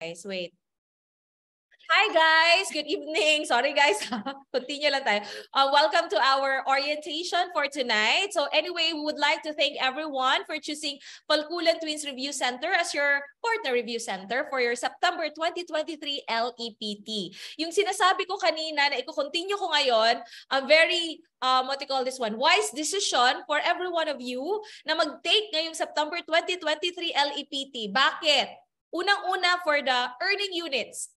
guys. Wait. Hi guys, good evening. Sorry guys, continue lang tayo. Uh, welcome to our orientation for tonight. So anyway, we would like to thank everyone for choosing Falkulan Twins Review Center as your partner review center for your September 2023 LEPT. Yung sinasabi ko kanina na iko continue ko ngayon, a very um, what you call this one, wise decision for every one of you na mag-take ngayong September 2023 LEPT. Bakit? Unang-una for the earning units.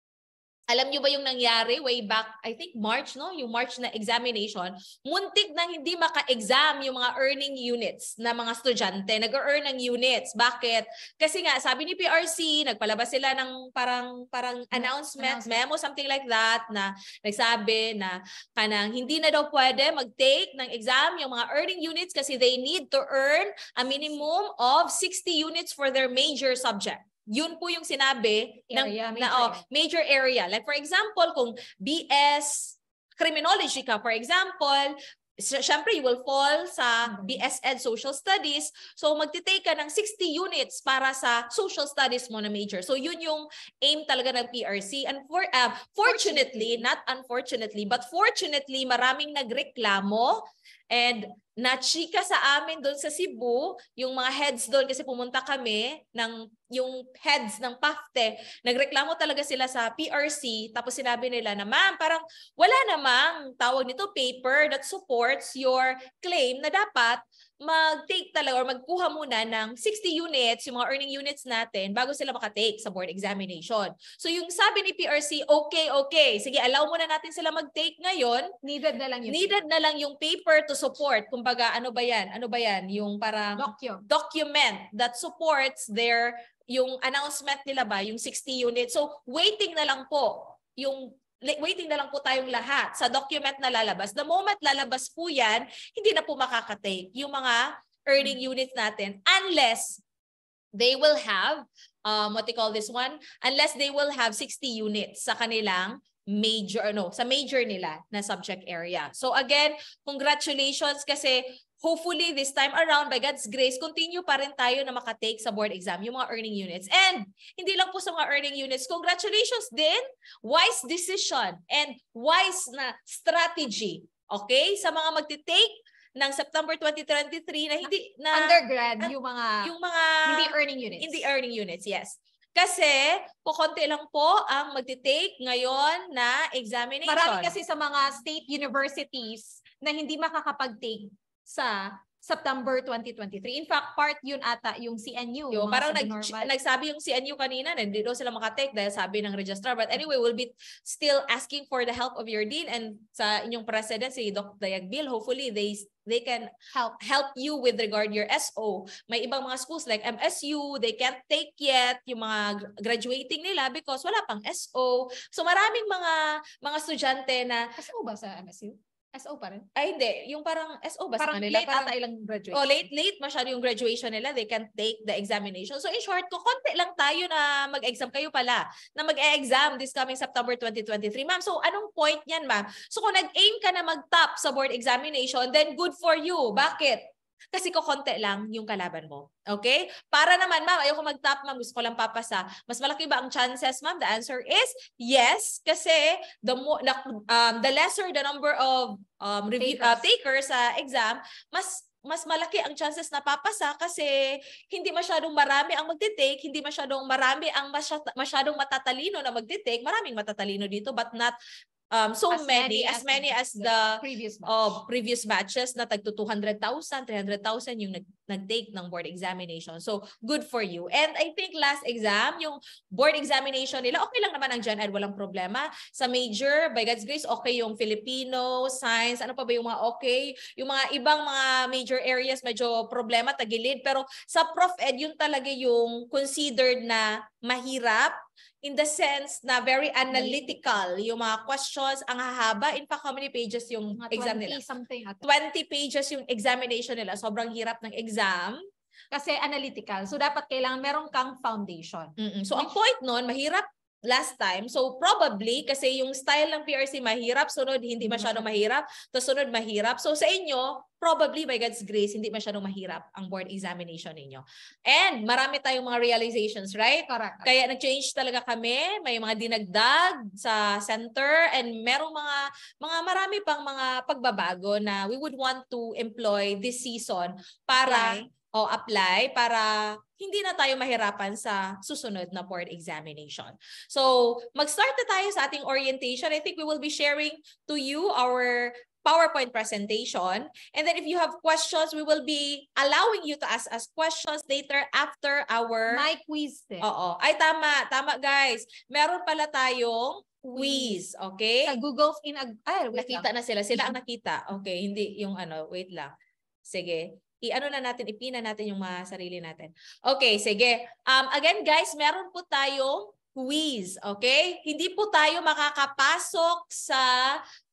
Alam niyo ba yung nangyari way back, I think March, no? Yung March na examination, muntik na hindi maka-exam yung mga earning units na mga estudyante. Nag-earn ng units. Bakit? Kasi nga, sabi ni PRC, nagpalabas sila ng parang, parang announcement, announcement. memo, something like that, na nagsabi na kanang hindi na daw pwede mag-take ng exam yung mga earning units kasi they need to earn a minimum of 60 units for their major subject yun po yung sinabi area, ng major na, oh, major area. Like for example, kung BS criminology ka, for example, syempre you will fall sa mm-hmm. BS Ed Social Studies. So magtitake ka ng 60 units para sa social studies mo na major. So yun yung aim talaga ng PRC. And for, uh, fortunately, not unfortunately, but fortunately, maraming nagreklamo and na chika sa amin doon sa Cebu, yung mga heads doon kasi pumunta kami ng yung heads ng PAFTE, nagreklamo talaga sila sa PRC tapos sinabi nila na ma'am, parang wala namang tawag nito paper that supports your claim na dapat mag-take talaga or magkuha muna ng 60 units, yung mga earning units natin bago sila makatake sa board examination. So yung sabi ni PRC, okay, okay, sige, allow muna natin sila mag-take ngayon. Needed na lang yung Needed paper. na lang yung paper to support. Kumbaga, ano ba yan? Ano ba yan? Yung parang Docu. document that supports their yung announcement nila ba, yung 60 units. So waiting na lang po yung waiting na lang po tayong lahat sa document na lalabas. The moment lalabas po yan, hindi na po makakatake yung mga earning hmm. units natin unless they will have, um, what they call this one, unless they will have 60 units sa kanilang major, no, sa major nila na subject area. So again, congratulations kasi hopefully this time around, by God's grace, continue pa rin tayo na makatake sa board exam, yung mga earning units. And hindi lang po sa mga earning units, congratulations din, wise decision and wise na strategy. Okay? Sa mga magti-take ng September 2023 na hindi na undergrad uh, yung mga yung mga hindi earning units. Hindi earning units, yes. Kasi, po konti lang po ang magte-take ngayon na examination. Marami kasi sa mga state universities na hindi makakapag-take sa September 2023. In fact, part yun ata yung CNU. Yo, parang nag, nagsabi yung CNU kanina na hindi daw sila makatake dahil sabi ng registrar. But anyway, we'll be still asking for the help of your dean and sa inyong president si Dr. Dayagbil. Hopefully, they they can help help you with regard your SO. May ibang mga schools like MSU, they can't take yet yung mga graduating nila because wala pang SO. So maraming mga mga estudyante na SO ba sa MSU? SO pa rin? Ay, hindi. Yung parang SO ba parang sa kanila? Late parang, ata ilang graduation. Oh, late, late masyado yung graduation nila. They can't take the examination. So in short, ko konti lang tayo na mag-exam kayo pala. Na mag-e-exam this coming September 2023. Ma'am, so anong point niyan, ma'am? So kung nag-aim ka na mag-top sa board examination, then good for you. Bakit? Kasi ko kokonte lang yung kalaban mo. Okay? Para naman, ma'am, ayoko mag-top, ma'am. Gusto ko lang papasa. Mas malaki ba ang chances, ma'am? The answer is yes. Kasi the, mo, na, um, the lesser the number of um, review, uh, takers. Uh, takers sa exam, mas mas malaki ang chances na papasa kasi hindi masyadong marami ang magtitake, hindi masyadong marami ang masyadong matatalino na magtitake. Maraming matatalino dito but not um, so as many, many as, many as the previous oh, batch. oh, previous batches na tag 200,000, 300,000 yung nag nag-take ng board examination. So, good for you. And I think last exam, yung board examination nila, okay lang naman ang Gen Ed, walang problema. Sa major, by God's grace, okay yung Filipino, science, ano pa ba yung mga okay? Yung mga ibang mga major areas, medyo problema, tagilid. Pero sa Prof Ed, yun talaga yung considered na mahirap in the sense na very analytical yung mga questions, ang haba In fact, how many pages yung mga exam 20 nila? something. At 20 pages yung examination nila. Sobrang hirap ng exam. Kasi analytical. So, dapat kailangan meron kang foundation. Mm-mm. So, Which, ang point noon mahirap last time. So probably, kasi yung style ng PRC mahirap, sunod hindi mm-hmm. masyado mahirap, to sunod mahirap. So sa inyo, probably by God's grace, hindi masyado mahirap ang board examination ninyo. And marami tayong mga realizations, right? Correct. Kaya nag-change talaga kami, may mga dinagdag sa center and merong mga, mga marami pang mga pagbabago na we would want to employ this season para apply. o oh, apply para hindi na tayo mahirapan sa susunod na board examination. So, mag-start na tayo sa ating orientation. I think we will be sharing to you our PowerPoint presentation. And then if you have questions, we will be allowing you to ask us questions later after our... My quiz. Eh. Oo. Ay, tama. Tama, guys. Meron pala tayong quiz. Okay? Sa Google in... Ag- Ay, nakita lang. na sila. Sila ang nakita. Okay. Hindi yung ano. Wait lang. Sige i-ano na natin, ipina natin yung mga sarili natin. Okay, sige. Um, again guys, meron po tayong quiz, okay? Hindi po tayo makakapasok sa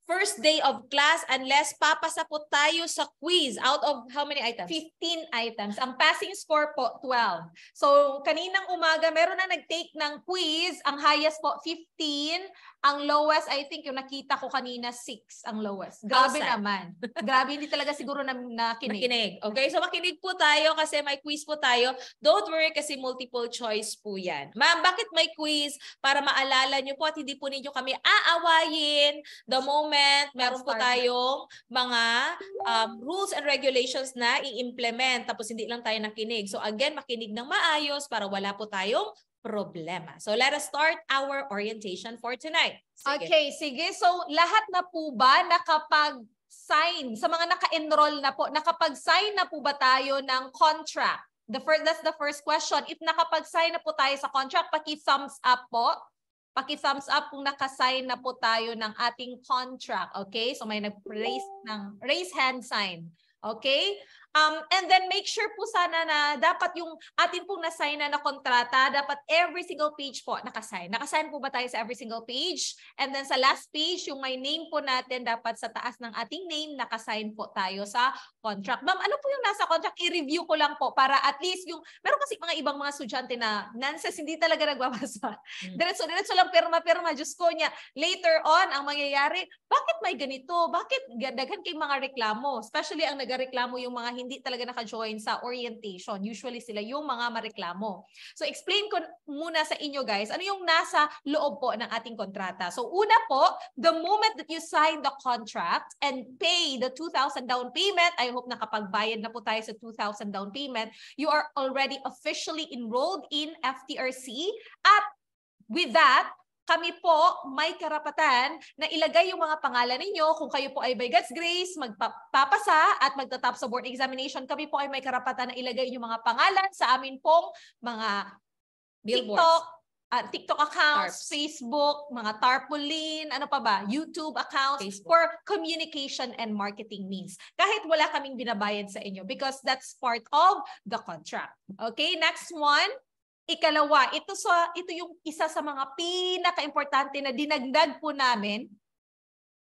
first day of class unless papasapot tayo sa quiz out of how many items? 15 items. Ang passing score po, 12. So, kaninang umaga, meron na nag-take ng quiz. Ang highest po, 15. Ang lowest, I think, yung nakita ko kanina, 6 ang lowest. Oh, Grabe Outside. naman. Grabe, hindi talaga siguro na, nakinig. Nakinig. Okay, so makinig po tayo kasi may quiz po tayo. Don't worry kasi multiple choice po yan. Ma'am, bakit may quiz? Para maalala nyo po at hindi po ninyo kami aawayin the moment government, meron po tayong mga um, rules and regulations na i-implement tapos hindi lang tayo nakinig. So again, makinig ng maayos para wala po tayong problema. So let us start our orientation for tonight. Sige. Okay, sige. So lahat na po ba nakapag sign sa mga naka-enroll na po, nakapag-sign na po ba tayo ng contract? The first that's the first question. If nakapag-sign na po tayo sa contract, paki thumbs up po. Paki-thumbs up kung nakasign na po tayo ng ating contract. Okay? So may nag-raise ng raise hand sign. Okay? Um, and then make sure po sana na dapat yung atin pong nasign na na kontrata, dapat every single page po nakasign. Nakasign po ba tayo sa every single page? And then sa last page, yung may name po natin, dapat sa taas ng ating name, nakasign po tayo sa contract. Ma'am, ano po yung nasa contract? I-review ko lang po para at least yung, meron kasi mga ibang mga estudyante na nonsense, hindi talaga nagbabasa. Mm. Diretso-diretso lang, perma-perma, Diyos ko niya. Later on, ang mangyayari, bakit may ganito? Bakit daghan kay mga reklamo? Especially ang nagareklamo yung mga hindi talaga naka-join sa orientation. Usually sila yung mga mareklamo. So explain ko muna sa inyo guys, ano yung nasa loob po ng ating kontrata. So una po, the moment that you sign the contract and pay the 2,000 down payment, I hope nakapagbayad na po tayo sa 2,000 down payment, you are already officially enrolled in FTRC at with that, kami po may karapatan na ilagay yung mga pangalan ninyo kung kayo po ay by God's grace magpapasa at magtatap sa board examination. Kami po ay may karapatan na ilagay yung mga pangalan sa amin pong mga Billboards. TikTok, uh, TikTok accounts, Tarps. Facebook, mga tarpaulin, ano pa ba, YouTube accounts Facebook. for communication and marketing means. Kahit wala kaming binabayad sa inyo because that's part of the contract. Okay, next one. Ikalawa, ito sa ito yung isa sa mga pinaka-importante na dinagdag po namin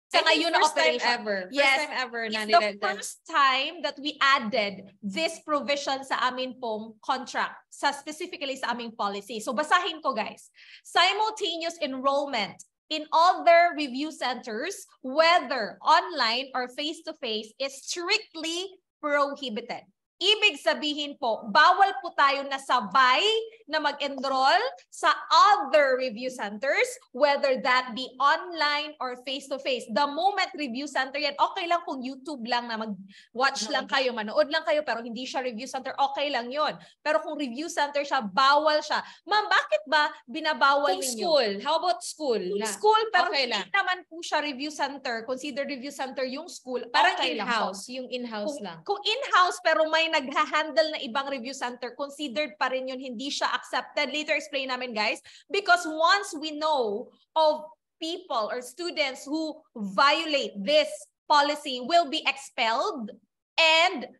sa ngayon na operation. Time ever. First yes, time ever na It's the first time that we added this provision sa amin pong contract, sa specifically sa aming policy. So basahin ko guys. Simultaneous enrollment in other review centers, whether online or face-to-face, -face, is strictly prohibited. Ibig sabihin po, bawal po tayo na sabay na mag-enroll sa other review centers, whether that be online or face-to-face. -face. The moment review center yan, okay lang kung YouTube lang na mag-watch lang kayo, manood lang kayo, pero hindi siya review center, okay lang yon. Pero kung review center siya, bawal siya. Ma'am, bakit ba binabawal kung ninyo? school. How about school? Kung school, pero okay hindi lang. naman po siya review center. Consider review center yung school. Parang okay in-house. Yung in-house lang. Kung in-house, pero may nagha-handle na ibang review center, considered pa rin yun, hindi siya accepted. Later explain namin guys, because once we know of people or students who violate this policy will be expelled and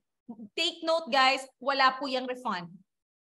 take note guys, wala po yung refund.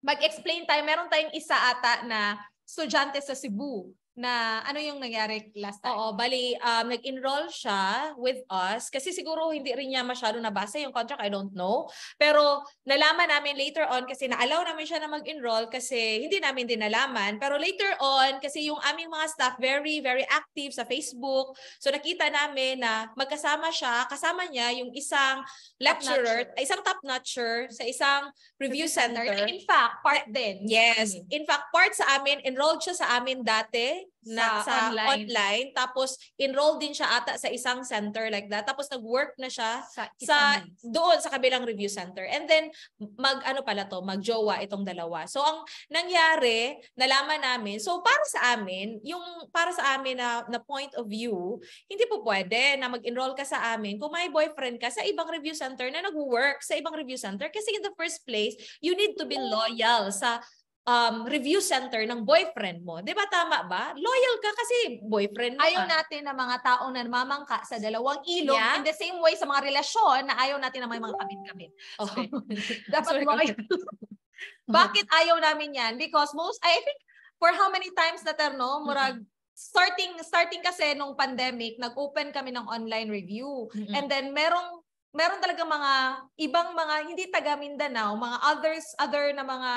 Mag-explain tayo, meron tayong isa ata na estudyante sa Cebu na ano yung nangyari last time? Oo, bali um, nag-enroll siya with us kasi siguro hindi rin niya masyado nabasa yung contract, I don't know. Pero nalaman namin later on kasi na-allow namin siya na mag-enroll kasi hindi namin din nalaman. Pero later on kasi yung aming mga staff very very active sa Facebook. So nakita namin na magkasama siya, kasama niya yung isang lecturer, top isang top-notcher sa isang review center. center. In fact, part din. Yes. In fact, part sa amin, enrolled siya sa amin dati na sa, sa ah, online. online tapos enrolled din siya ata sa isang center like that tapos nag-work na siya sa, sa doon sa kabilang review center and then mag ano pala to magjowa itong dalawa so ang nangyari nalaman namin so para sa amin yung para sa amin na, na point of view hindi po pwede na mag-enroll ka sa amin kung may boyfriend ka sa ibang review center na nag-work sa ibang review center kasi in the first place you need to be loyal sa um, review center ng boyfriend mo. 'Di ba tama ba? Loyal ka kasi boyfriend mo. Ayaw natin ng na mga taong namamangka sa dalawang ilong yeah. in the same way sa mga relasyon na ayaw natin na may mga kabit-kabit. Okay. So, dapat loyal. Bakit ayaw namin 'yan? Because most I think for how many times na terno murag mm-hmm starting starting kasi nung pandemic nag-open kami ng online review mm-hmm. and then merong meron talaga mga ibang mga hindi taga Mindanao, mga others other na mga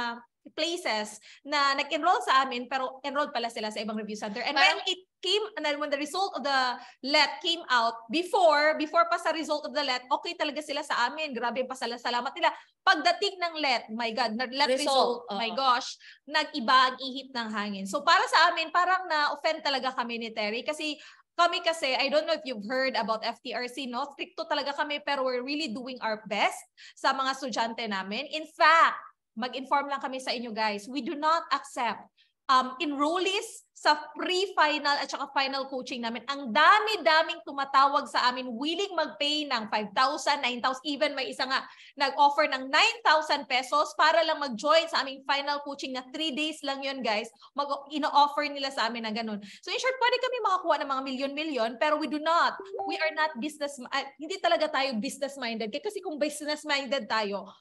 places na nag-enroll sa amin pero enrolled pala sila sa ibang review center. And Parang, when it came, and when the result of the let came out, before, before pa sa result of the let, okay talaga sila sa amin. Grabe pa sala, salamat nila. Pagdating ng let, my God, na let result, result uh-huh. my gosh, nag-iba ang ihip ng hangin. So para sa amin, parang na-offend talaga kami ni Terry kasi kami kasi, I don't know if you've heard about FTRC, no? Stricto talaga kami pero we're really doing our best sa mga estudyante namin. In fact, mag-inform lang kami sa inyo guys, we do not accept um, enrollees sa pre-final at saka final coaching namin. Ang dami-daming tumatawag sa amin willing mag-pay ng 5,000, 9,000, even may isa nga nag-offer ng 9,000 pesos para lang mag-join sa aming final coaching na 3 days lang yun guys. Mag ino-offer nila sa amin na ganun. So in short, pwede kami makakuha ng mga milyon-milyon pero we do not. We are not business, uh, hindi talaga tayo business-minded. Kasi kung business-minded tayo,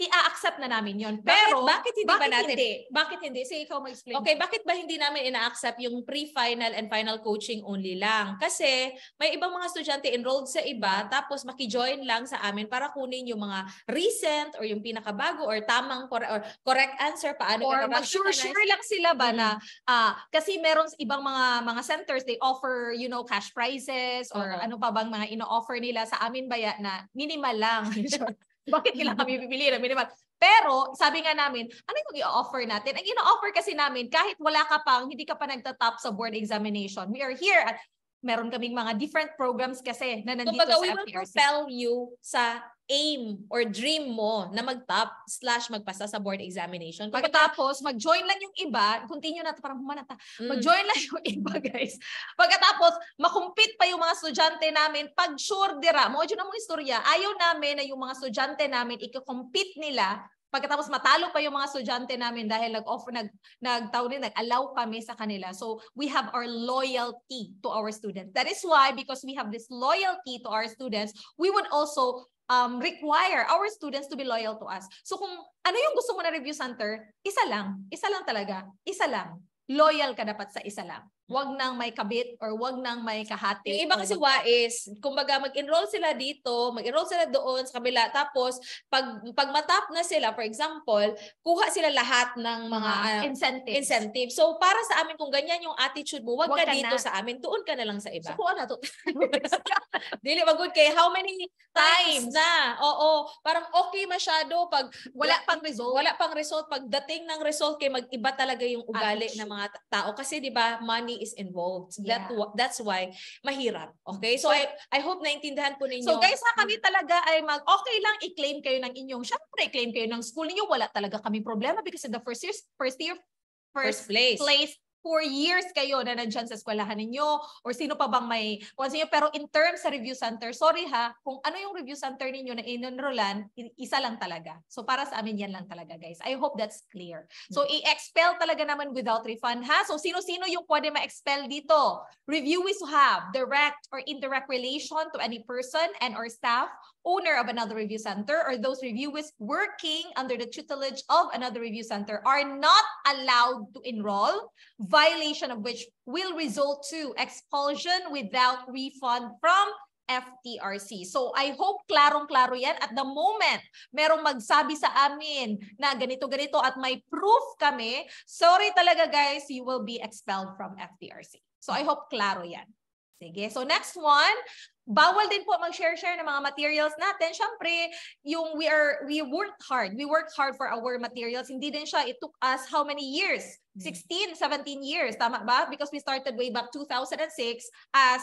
i-accept na namin yon. Pero, bakit, bakit hindi bakit ba natin? Hindi? Bakit hindi? Sige, ikaw mag-explain. Okay, bakit ba hindi namin ina-accept yung pre-final and final coaching only lang? Kasi, may ibang mga estudyante enrolled sa iba, tapos maki-join lang sa amin para kunin yung mga recent or yung pinakabago or tamang cor- or correct answer paano or ka sure sure lang sila ba mm-hmm. na uh, kasi meron ibang mga mga centers they offer you know cash prizes or uh-huh. ano pa bang mga ino-offer nila sa amin ba na minimal lang Bakit nila kami pipiliin na minimal? Pero sabi nga namin, ano yung i-offer natin? Ang ino-offer kasi namin, kahit wala ka pang, hindi ka pa nagtatap sa board examination, we are here at meron kaming mga different programs kasi na nandito so, sa we FPRC. we will e propel you sa aim or dream mo na mag-top slash magpasa sa board examination. Kung Pagkatapos, mag-join lang yung iba. Continue na ito, parang humanata. Mag-join lang yung iba, guys. Pagkatapos, makumpit pa yung mga estudyante namin. Pag sure dira, mo na mong istorya, ayaw namin na yung mga estudyante namin, ikukumpit nila Pagkatapos matalo pa yung mga estudyante namin dahil nag-offer, nag, nagtaon nag nag-allow kami sa kanila. So we have our loyalty to our students. That is why because we have this loyalty to our students, we would also um, require our students to be loyal to us. So kung ano yung gusto mo na review center, isa lang. Isa lang talaga. Isa lang. Loyal ka dapat sa isa lang wag nang may kabit or wag nang may kahati. Yung iba kasi wais, kumbaga mag-enroll sila dito, mag-enroll sila doon sa kabila, tapos pag, pag matap na sila, for example, kuha sila lahat ng mga uh, incentives. incentives. So para sa amin, kung ganyan yung attitude mo, wag, wag ka, ka dito na. sa amin, tuon ka na lang sa iba. So kuha ano, na to. Dili, magod kay how many times, times na? Oo, parang okay masyado pag wala pang result. Wala pang result. Pagdating ng result, kay mag-iba talaga yung ugali attitude. ng mga tao. Kasi di ba, money is involved. Yeah. That that's why mahirap. Okay? So, so I I hope naintindihan po ninyo. So guys, ha kami talaga ay mag okay lang i-claim kayo ng inyong syempre claim kayo ng school niyo wala talaga kami problema because in the first year first year first, first place. place four years kayo na nandyan sa eskwelahan ninyo or sino pa bang may kung nyo. Pero in terms sa review center, sorry ha, kung ano yung review center ninyo na in isa lang talaga. So para sa amin yan lang talaga guys. I hope that's clear. So hmm. i-expel talaga naman without refund ha. So sino-sino yung pwede ma-expel dito? reviewees who have direct or indirect relation to any person and or staff owner of another review center or those reviewers working under the tutelage of another review center are not allowed to enroll, violation of which will result to expulsion without refund from FTRC. So I hope klarong-klaro yan. At the moment, merong magsabi sa amin na ganito-ganito at may proof kami, sorry talaga guys, you will be expelled from FTRC. So I hope klaro yan. Sige. So next one, bawal din po mag-share-share ng mga materials natin. Siyempre, yung we are we worked hard. We worked hard for our materials. Hindi din siya it took us how many years? 16, hmm. 17 years, tama ba? Because we started way back 2006 as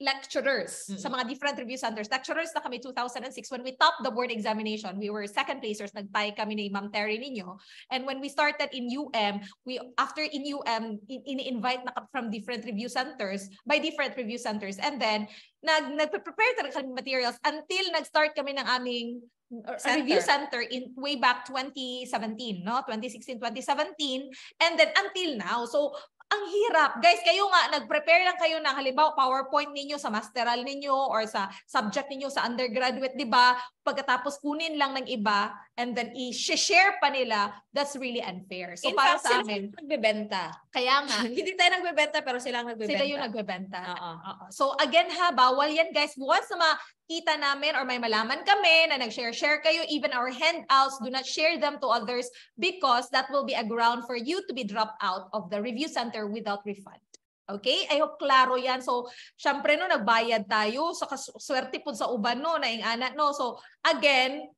lecturers mm-hmm. sa mga different review centers. Lecturers na kami 2006. When we topped the board examination, we were second placers. Nagtay kami ni Ma'am Terry Nino. And when we started in UM, we after in UM, in-invite in na from different review centers, by different review centers. And then, nag, nag-prepare talaga kami materials until nag-start kami ng aming uh, center. review center in way back 2017 no 2016 2017 and then until now so ang hirap. Guys, kayo nga, nag-prepare lang kayo ng halimbawa PowerPoint ninyo sa masteral ninyo or sa subject ninyo sa undergraduate, di ba? Pagkatapos kunin lang ng iba, and then i-share pa nila, that's really unfair. So In para fact, sa amin, sila nagbebenta. Kaya nga, hindi tayo nagbebenta pero sila ang nagbebenta. Sila yung nagbebenta. Oo. Oo. So again ha, bawal yan guys. Once na makita namin or may malaman kami na nag-share-share kayo, even our handouts, do not share them to others because that will be a ground for you to be dropped out of the review center without refund. Okay? I hope klaro yan. So, syempre no, nagbayad tayo. So, swerte po sa uban no, na ing anak no. So, again,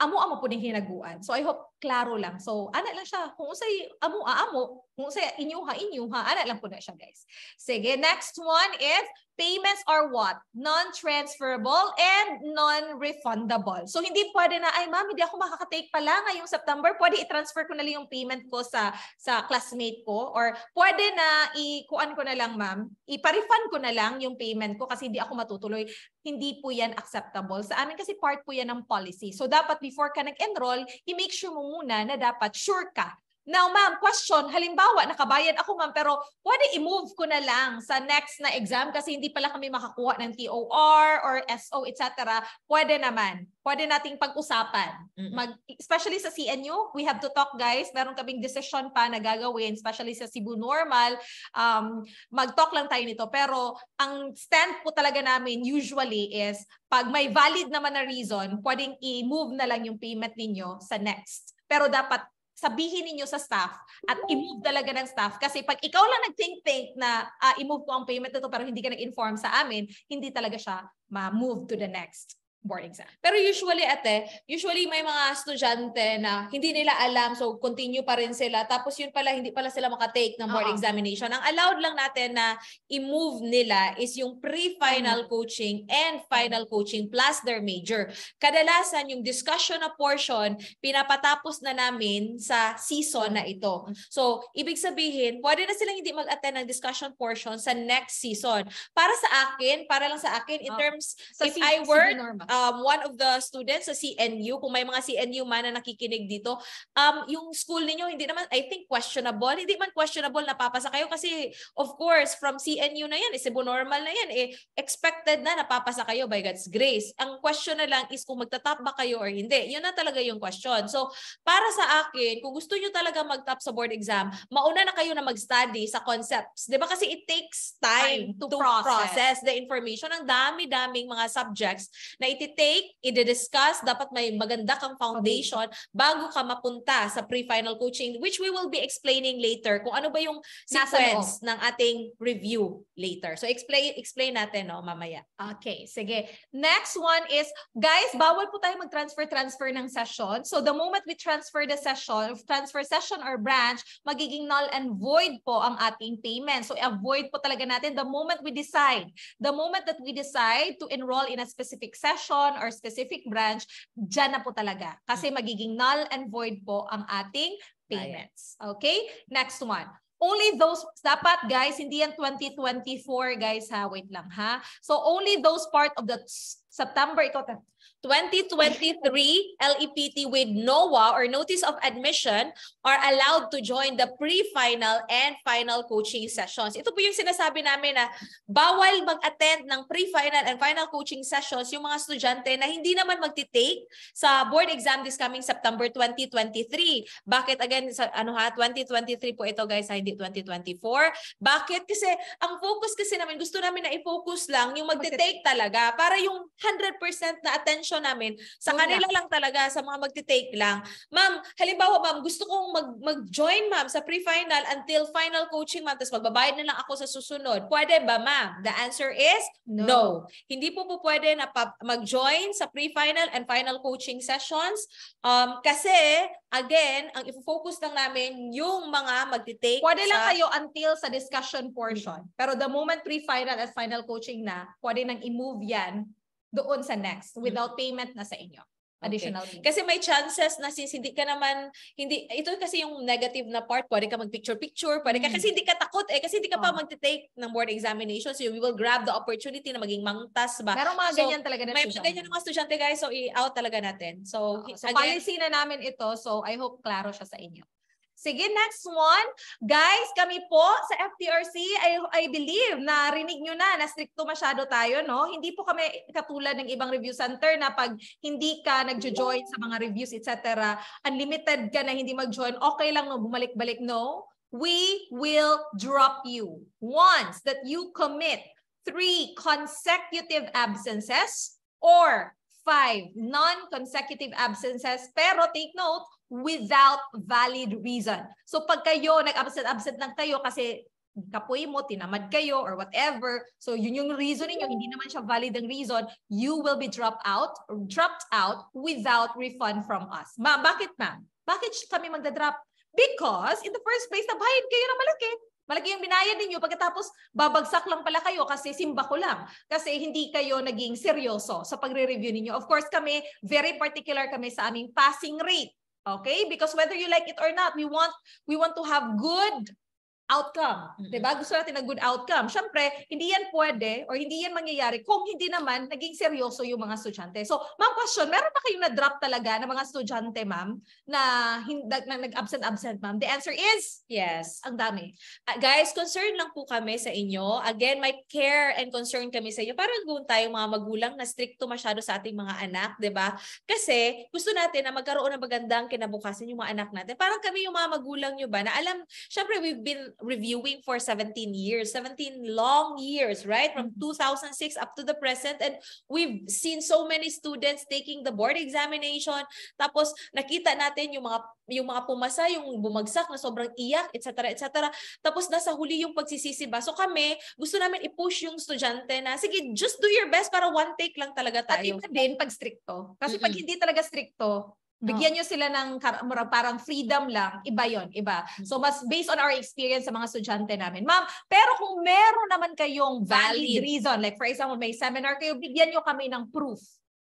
amo-amo po ning hinaguan. So I hope klaro lang. So ana lang siya kung usay amo amo kung sa inyuha, inyuha. Ana lang po na siya, guys. Sige, next one is payments are what? Non-transferable and non-refundable. So, hindi pwede na, ay ma'am, hindi ako makakatake pala ngayong September. Pwede i-transfer ko na lang yung payment ko sa sa classmate ko. Or pwede na i-kuan ko na lang, ma'am. Iparefund ko na lang yung payment ko kasi hindi ako matutuloy. Hindi po yan acceptable. Sa amin kasi part po yan ng policy. So, dapat before ka nag-enroll, i-make sure mo muna na dapat sure ka Now, ma'am, question, halimbawa, nakabayad ako, ma'am, pero pwede i-move ko na lang sa next na exam kasi hindi pala kami makakuha ng TOR or SO, etc. Pwede naman. Pwede nating pag-usapan. Mag, especially sa CNU, we have to talk, guys. Meron kaming decision pa na gagawin, especially sa Cebu Normal. Um, mag-talk lang tayo nito. Pero ang stand po talaga namin usually is pag may valid naman na reason, pwedeng i-move na lang yung payment ninyo sa next. Pero dapat sabihin ninyo sa staff at i-move talaga ng staff. Kasi pag ikaw lang nag-think-think na uh, i-move ko ang payment to pero hindi ka nag-inform sa amin, hindi talaga siya ma-move to the next board exam. Pero usually ate, usually may mga estudyante na hindi nila alam so continue pa rin sila tapos yun pala hindi pala sila makatake ng board uh-huh. examination. Ang allowed lang natin na i-move nila is yung pre-final uh-huh. coaching and final coaching plus their major. Kadalasan yung discussion na portion pinapatapos na namin sa season na mm. ito. So ibig sabihin, pwede na silang hindi mag-attend ng discussion portion sa next season. Para sa akin, para lang sa akin in ah, terms uh-huh. if si- I were um, one of the students sa CNU, kung may mga CNU man na nakikinig dito, um, yung school ninyo, hindi naman, I think, questionable. Hindi man questionable napapasa kayo kasi, of course, from CNU na yan, isibo eh, normal na yan, eh, expected na napapasa kayo by God's grace. Ang question na lang is kung magtatap ba kayo or hindi. Yun na talaga yung question. So, para sa akin, kung gusto nyo talaga magtap sa board exam, mauna na kayo na mag-study sa concepts. Di ba Kasi it takes time, time to, to process. process the information. Ang dami-daming mga subjects na it iti-take, i-discuss, dapat may maganda kang foundation okay. bago ka mapunta sa pre-final coaching which we will be explaining later kung ano ba yung sequence ng ating review later. So explain explain natin no mamaya. Okay, sige. Next one is guys, bawal po tayo mag-transfer transfer ng session. So the moment we transfer the session, transfer session or branch, magiging null and void po ang ating payment. So avoid po talaga natin the moment we decide. The moment that we decide to enroll in a specific session section or specific branch, dyan na po talaga. Kasi hmm. magiging null and void po ang ating payments. Okay? Next one. Only those, dapat guys, hindi yan 2024 guys ha, wait lang ha. So only those part of the September, ikaw, 2023 LEPT with NOAA or Notice of Admission are allowed to join the pre-final and final coaching sessions. Ito po yung sinasabi namin na bawal mag-attend ng pre-final and final coaching sessions yung mga estudyante na hindi naman magti-take sa board exam this coming September 2023. Bakit again sa ano ha 2023 po ito guys, hindi 2024. Bakit kasi ang focus kasi namin gusto namin na i-focus lang yung magti-take talaga para yung 100% na attention session namin, sa kanila lang talaga, sa mga magte-take lang. Ma'am, halimbawa ma'am, gusto kong mag- mag-join ma'am sa pre-final until final coaching ma'am, tapos magbabayad na lang ako sa susunod. Pwede ba ma'am? The answer is no. no. Hindi po po pwede na mag-join sa pre-final and final coaching sessions um, kasi again, ang i-focus lang namin yung mga magte-take. Pwede sa... lang kayo until sa discussion portion. Pero the moment pre-final at final coaching na, pwede nang i-move yan doon sa next mm-hmm. without payment na sa inyo. Additional okay. Kasi may chances na since hindi ka naman, hindi, ito kasi yung negative na part, pwede ka mag-picture-picture, pwede ka, mm-hmm. kasi hindi ka takot eh, kasi hindi ka oh. pa magte-take ng board examination, so you will grab the opportunity na maging mangtas ba. Pero mga so, ganyan talaga na May mga ganyan ng mga estudyante guys, so i-out talaga natin. So, oh, so again, policy na namin ito, so I hope klaro siya sa inyo. Sige, next one. Guys, kami po sa FTRC, I, I believe, narinig nyo na, na stricto masyado tayo, no? Hindi po kami katulad ng ibang review center na pag hindi ka nagjo-join sa mga reviews, etc., unlimited ka na hindi mag-join, okay lang no, bumalik-balik, no? We will drop you once that you commit three consecutive absences or five non-consecutive absences. Pero take note, without valid reason. So pag kayo, nag-absent-absent lang kayo kasi kapoy mo, tinamad kayo, or whatever, so yun yung reason ninyo, hindi naman siya valid ang reason, you will be dropped out, dropped out without refund from us. Ma, bakit ma'am? Bakit kami magda-drop? Because in the first place, nabayad kayo na malaki. Malaki yung binayad ninyo pagkatapos babagsak lang pala kayo kasi simba ko lang. Kasi hindi kayo naging seryoso sa pagre-review ninyo. Of course kami, very particular kami sa aming passing rate. Okay? Because whether you like it or not, we want we want to have good outcome. Mm-hmm. 'Di ba? Gusto natin ng good outcome. Syempre, hindi yan pwede or hindi yan mangyayari kung hindi naman naging seryoso yung mga estudyante. So, ma'am question, meron pa kayong na-drop talaga ng mga estudyante, ma'am, na, hindi, na nag-absent-absent, ma'am? The answer is yes. Ang dami. Uh, guys, concerned lang po kami sa inyo. Again, may care and concern kami sa inyo. Parang doon tayo mga magulang na stricto masyado sa ating mga anak, 'di ba? Kasi gusto natin na magkaroon ng magandang kinabukasan yung mga anak natin. Parang kami yung mga magulang nyo ba na alam, syempre we've been reviewing for 17 years, 17 long years, right? From 2006 mm-hmm. up to the present. And we've seen so many students taking the board examination. Tapos nakita natin yung mga yung mga pumasa, yung bumagsak na sobrang iyak, etc. etc. Tapos nasa huli yung pagsisisi ba. So kami, gusto namin i-push yung estudyante na, sige, just do your best para one take lang talaga tayo. At iba din pag stricto. Kasi mm-hmm. pag hindi talaga stricto, Bigyan nyo sila ng parang freedom lang, iba yon iba. Mm-hmm. So mas based on our experience sa mga estudyante namin. Ma'am, pero kung meron naman kayong valid, valid reason, like for example, may seminar kayo, bigyan nyo kami ng proof.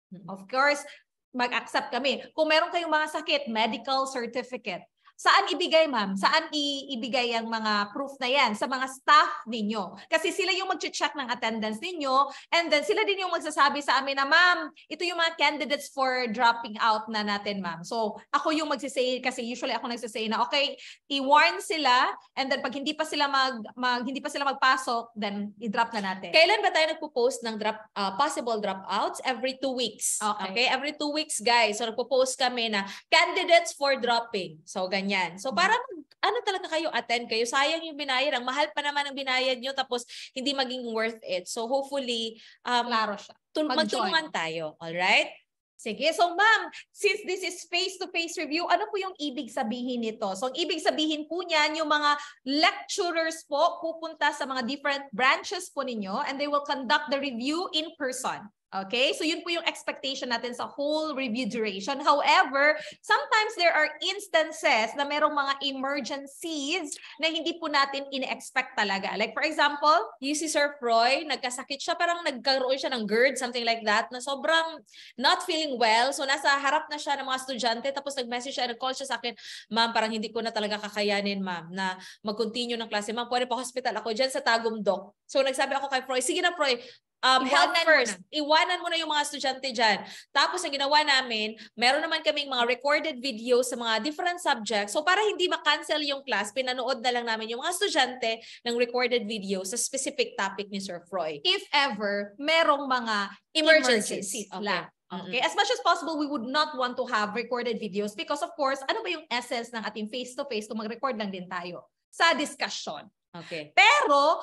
Mm-hmm. Of course, mag-accept kami. Kung meron kayong mga sakit, medical certificate. Saan ibigay, ma'am? Saan iibigay ang mga proof na yan? Sa mga staff ninyo. Kasi sila yung mag-check ng attendance ninyo and then sila din yung magsasabi sa amin na, ma'am, ito yung mga candidates for dropping out na natin, ma'am. So, ako yung magsisay kasi usually ako nagsisay na, okay, i-warn sila and then pag hindi pa sila mag, mag hindi pa sila magpasok, then i-drop na natin. Kailan ba tayo nagpo-post ng drop, uh, possible dropouts? Every two weeks. Okay. okay? Every two weeks, guys. So, nagpo-post kami na candidates for dropping. So, ganyan ganyan. So hmm. para mag, ano talaga kayo attend kayo, sayang yung binayad, ang mahal pa naman ang binayad nyo tapos hindi maging worth it. So hopefully um Klaro siya. Tul- magtulungan tayo, all right? Sige, so ma'am, since this is face-to-face review, ano po yung ibig sabihin nito? So ang ibig sabihin po niyan, yung mga lecturers po pupunta sa mga different branches po ninyo and they will conduct the review in person. Okay? So yun po yung expectation natin sa whole review duration. However, sometimes there are instances na merong mga emergencies na hindi po natin in-expect talaga. Like for example, you see Sir Roy, nagkasakit siya, parang nagkaroon siya ng GERD, something like that, na sobrang not feeling well. So nasa harap na siya ng mga estudyante, tapos nag-message siya, nag-call siya sa akin, ma'am, parang hindi ko na talaga kakayanin, ma'am, na mag-continue ng klase. Ma'am, pwede pa hospital ako dyan sa Tagum Doc. So nagsabi ako kay Froy, sige na Froy, um, Iwanan health first. Mo Iwanan mo na yung mga estudyante dyan. Tapos ang ginawa namin, meron naman kaming mga recorded videos sa mga different subjects. So para hindi makancel yung class, pinanood na lang namin yung mga estudyante ng recorded video sa specific topic ni Sir Freud. If ever, merong mga emergencies, emergencies. Okay. lang. Okay? As much as possible, we would not want to have recorded videos because of course, ano ba yung essence ng ating face-to-face kung mag-record lang din tayo sa discussion. Okay. Pero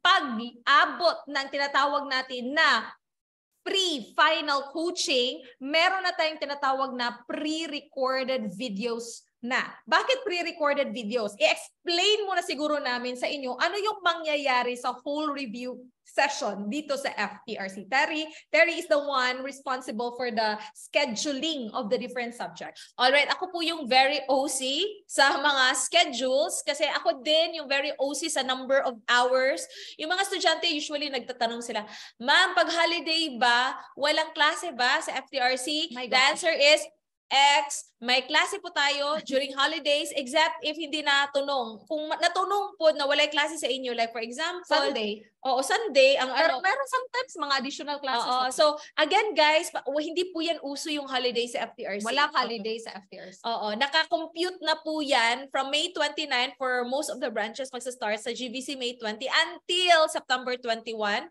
pag-abot ng tinatawag natin na pre-final coaching, meron na tayong tinatawag na pre-recorded videos na bakit pre-recorded videos? I-explain muna siguro namin sa inyo ano yung mangyayari sa whole review session dito sa FTRC. Terry, Terry is the one responsible for the scheduling of the different subjects. Alright, ako po yung very OC sa mga schedules kasi ako din yung very OC sa number of hours. Yung mga estudyante usually nagtatanong sila, Ma'am, pag holiday ba? Walang klase ba sa FTRC? Oh the answer is X, may klase po tayo during holidays except if hindi natunong. Kung natunong po na walay klase sa inyo, like for example, Sunday. Oo, Sunday. Ang Pero ano, meron sometimes mga additional classes. Oo, so again guys, hindi po yan uso yung holiday sa FTRC. Wala holiday sa FTRC. Oo, nakakompute na po yan from May 29 for most of the branches magsa-start sa GVC May 20 until September 21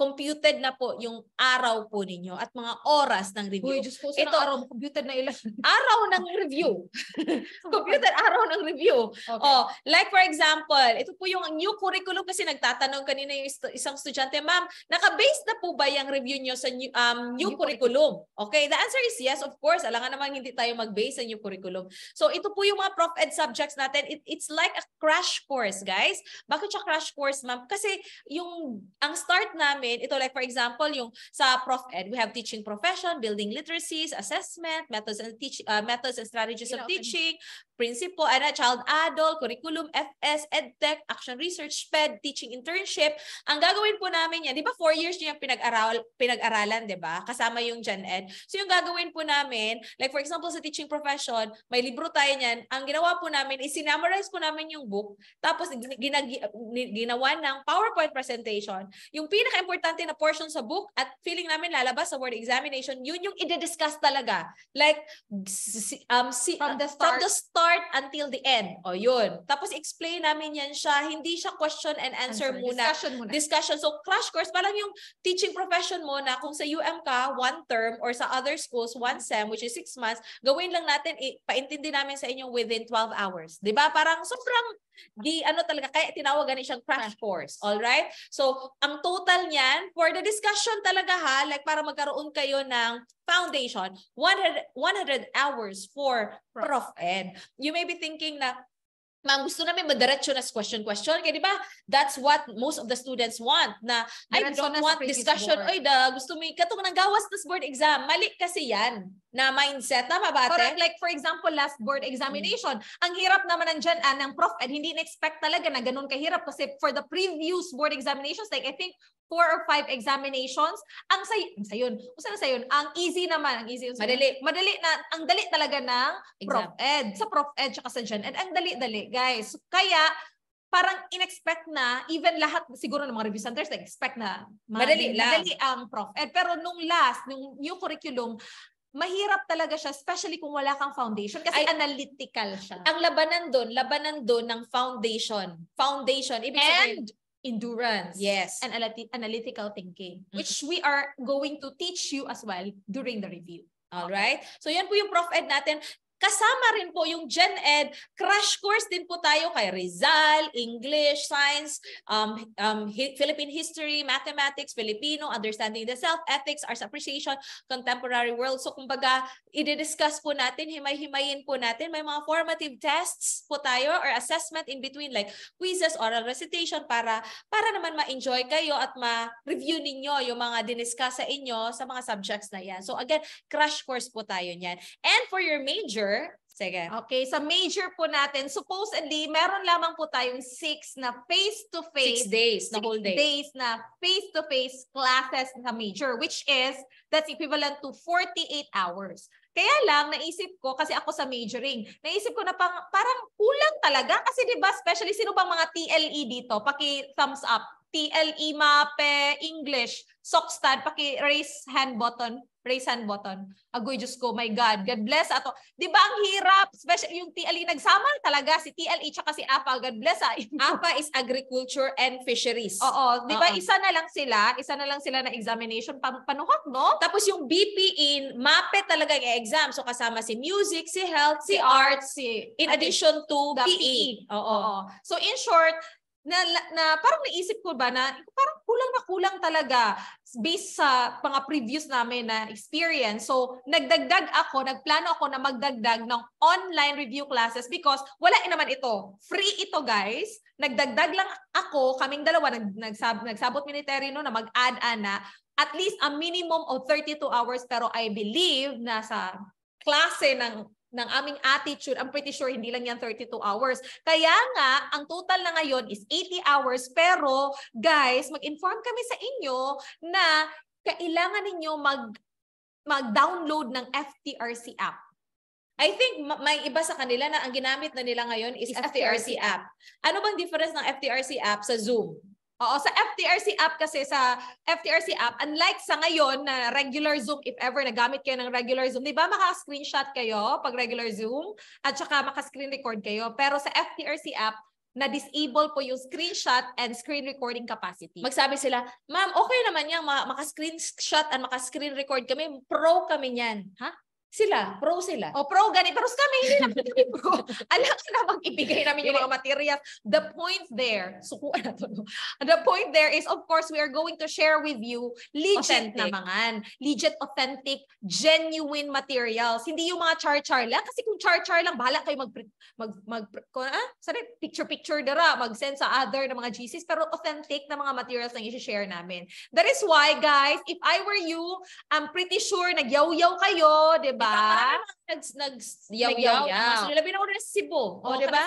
computed na po yung araw po ninyo at mga oras ng review. Uy, Diyos ko, Ito, araw, computed na ilan? araw ng review. computed araw ng review. Okay. Oh, like for example, ito po yung new curriculum kasi nagtatanong kanina yung isang estudyante, ma'am, naka-base na po ba yung review nyo sa new, um, new, new curriculum? curriculum? Okay, the answer is yes, of course. Alangan naman hindi tayo mag-base sa new curriculum. So ito po yung mga prof ed subjects natin. It, it's like a crash course, guys. Bakit siya crash course, ma'am? Kasi yung ang start namin namin, ito like for example, yung sa Prof. Ed, eh, we have teaching profession, building literacies, assessment, methods and, teach, uh, methods and strategies of teaching, principle, ana child-adult, curriculum, FS, EdTech, action research, PED, teaching internship. Ang gagawin po namin yan, di ba four years niya pinag-aral, pinag-aralan, di ba? Kasama yung Gen Ed. So yung gagawin po namin, like for example sa teaching profession, may libro tayo niyan. Ang ginawa po namin is sinummarize po namin yung book, tapos ginag- ginawa ng PowerPoint presentation. Yung pinaka importante na portion sa book at feeling namin lalabas sa word examination, yun yung i-discuss talaga. Like, um, si, from, the start. from the start until the end. O, yun. Tapos, explain namin yan siya. Hindi siya question and answer, answer. muna. Discussion muna. Discussion. So, crash course, parang yung teaching profession mo na kung sa UM ka, one term, or sa other schools, one sem, which is six months, gawin lang natin, paintindi namin sa inyo within 12 hours. ba diba? Parang sobrang Di, ano talaga, kaya tinawagan niya siyang crash course. All right? So, ang total niyan, for the discussion talaga ha, like para magkaroon kayo ng foundation, 100, 100 hours for Prof. Ed. You may be thinking na, ma'am, gusto namin madiretso na question question. Kaya di ba? That's what most of the students want na I don't want discussion. Oy, da, gusto mo katong nang gawas tas board exam. Mali kasi 'yan na mindset na mabate. Correct. Like for example, last board examination, mm. ang hirap naman nandiyan ah, ng prof and hindi na-expect talaga na ganun kahirap kasi for the previous board examinations, like I think four or five examinations, ang say ang sayon, usa na sayon, ang easy naman, ang easy. Madali. Madali na, ang dali talaga ng prof ed, sa prof ed tsaka sa gen ed, ang dali-dali guys. Kaya, parang inexpect na, even lahat, siguro ng mga review centers, expect na madali, madali, lang. madali ang prof. Ed. Eh, pero nung last, nung new curriculum, mahirap talaga siya, especially kung wala kang foundation kasi Ay, analytical siya. Ang labanan doon, labanan doon ng foundation. Foundation. Ibig And, sabihin, endurance yes and analytical thinking mm-hmm. which we are going to teach you as well during the review All right. So yan po yung Prof Ed natin. Kasama rin po yung Gen Ed, crash course din po tayo kay Rizal, English, Science, um, um, Philippine History, Mathematics, Filipino, Understanding the Self, Ethics, Arts Appreciation, Contemporary World. So kumbaga, i-discuss po natin, himay-himayin po natin. May mga formative tests po tayo or assessment in between like quizzes, oral recitation para para naman ma-enjoy kayo at ma-review ninyo yung mga diniscuss sa inyo sa mga subjects na yan. So again, crash course po tayo niyan. And for your major, Sure. Sige. Okay, sa major po natin, supposedly, meron lamang po tayong six na face-to-face. six days, six na whole day. days na face-to-face classes na major, which is, that's equivalent to 48 hours. Kaya lang, naisip ko, kasi ako sa majoring, naisip ko na pang, parang kulang talaga. Kasi di ba especially sino bang mga TLE dito? Paki-thumbs up. TLE, MAPE, English, SOCSTAD, paki-raise hand button. Praise hand button. Agoy, just ko, my God. God bless ato. Di ba ang hirap? Special, yung TLE, nagsama talaga si TLE tsaka si APA. God bless. Ah. APA is Agriculture and Fisheries. Oo. Di ba isa na lang sila? Isa na lang sila na examination. Pan- panuhak, no? Tapos yung BPE, MAPE talaga yung exam. So kasama si music, si health, si, si arts, si... In addition to PE. PE. E. Oo. Oo. So in short, na, na parang naisip ko ba na parang kulang na kulang talaga based sa mga previous namin na experience. So, nagdagdag ako, nagplano ako na magdagdag ng online review classes because wala eh naman ito. Free ito, guys. Nagdagdag lang ako, kaming dalawa, nag, nagsab, nagsabot military no, na mag-add-an na at least a minimum of 32 hours pero I believe na sa klase ng ng aming attitude, I'm pretty sure hindi lang yan 32 hours. Kaya nga, ang total na ngayon is 80 hours. Pero guys, mag-inform kami sa inyo na kailangan ninyo mag mag-download ng FTRC app. I think may iba sa kanila na ang ginamit na nila ngayon is, is FTRC, FTRC app. app. Ano bang difference ng FTRC app sa Zoom? Oo, sa FTRC app kasi sa FTRC app, unlike sa ngayon na regular Zoom, if ever nagamit kayo ng regular Zoom, di ba maka-screenshot kayo pag regular Zoom at saka maka-screen record kayo. Pero sa FTRC app, na-disable po yung screenshot and screen recording capacity. Magsabi sila, ma'am, okay naman yan, maka-screenshot and maka-screen record kami, pro kami niyan. Ha? sila, pro sila. O pro ganito. Pero kami, hindi na kami pro. Alam ko na ibigay namin yung mga materials. The point there, suko ano na to, no? The point there is, of course, we are going to share with you legit authentic. naman. Legit, authentic, genuine materials. Hindi yung mga char-char lang. Kasi kung char-char lang, bala kayo mag, mag, mag, kung, ah, sorry, picture-picture dira mag-send sa other ng mga GCs. Pero authentic na mga materials ang i-share namin. That is why, guys, if I were you, I'm pretty sure nagyaw-yaw kayo, di diba? Nag, nag, yaw-yaw. Mas ah. labi na una si Cebu. O, oh, diba?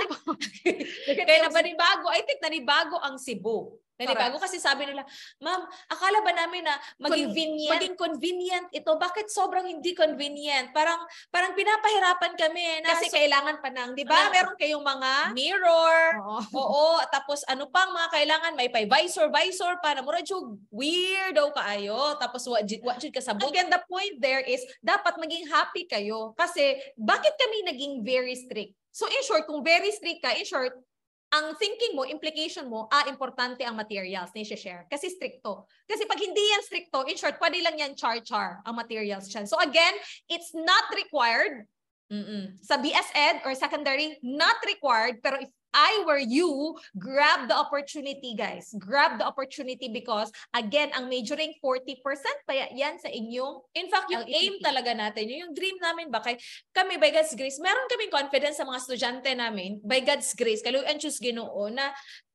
Kaya na ba ni Bago? I think na ni Bago ang Cebu. Nalibago kasi sabi nila, ma'am, akala ba namin na maging convenient, maging convenient ito? Bakit sobrang hindi convenient? Parang parang pinapahirapan kami na kasi so, kailangan pa nang, 'di ba? Uh, Meron kayong mga mirror. Oo. oo, tapos ano pang mga kailangan, may pay visor, visor para na mura jug weirdo kaayo. Tapos what what jud ka sa book. Again, the point there is dapat maging happy kayo kasi bakit kami naging very strict? So in short, kung very strict ka, in short, ang thinking mo, implication mo, ah, importante ang materials na i-share. Kasi stricto. Kasi pag hindi yan stricto, in short, pwede lang yan char-char ang materials dyan. So again, it's not required Mm-mm. sa BS Ed or secondary, not required, pero if I were you, grab the opportunity guys. Grab the opportunity because again, ang majoring 40% pa yan sa inyong, in fact, yung LETP. aim talaga natin, yung, dream namin ba, kay, kami by God's grace, meron kaming confidence sa mga estudyante namin, by God's grace, kaluyan choose ginoo na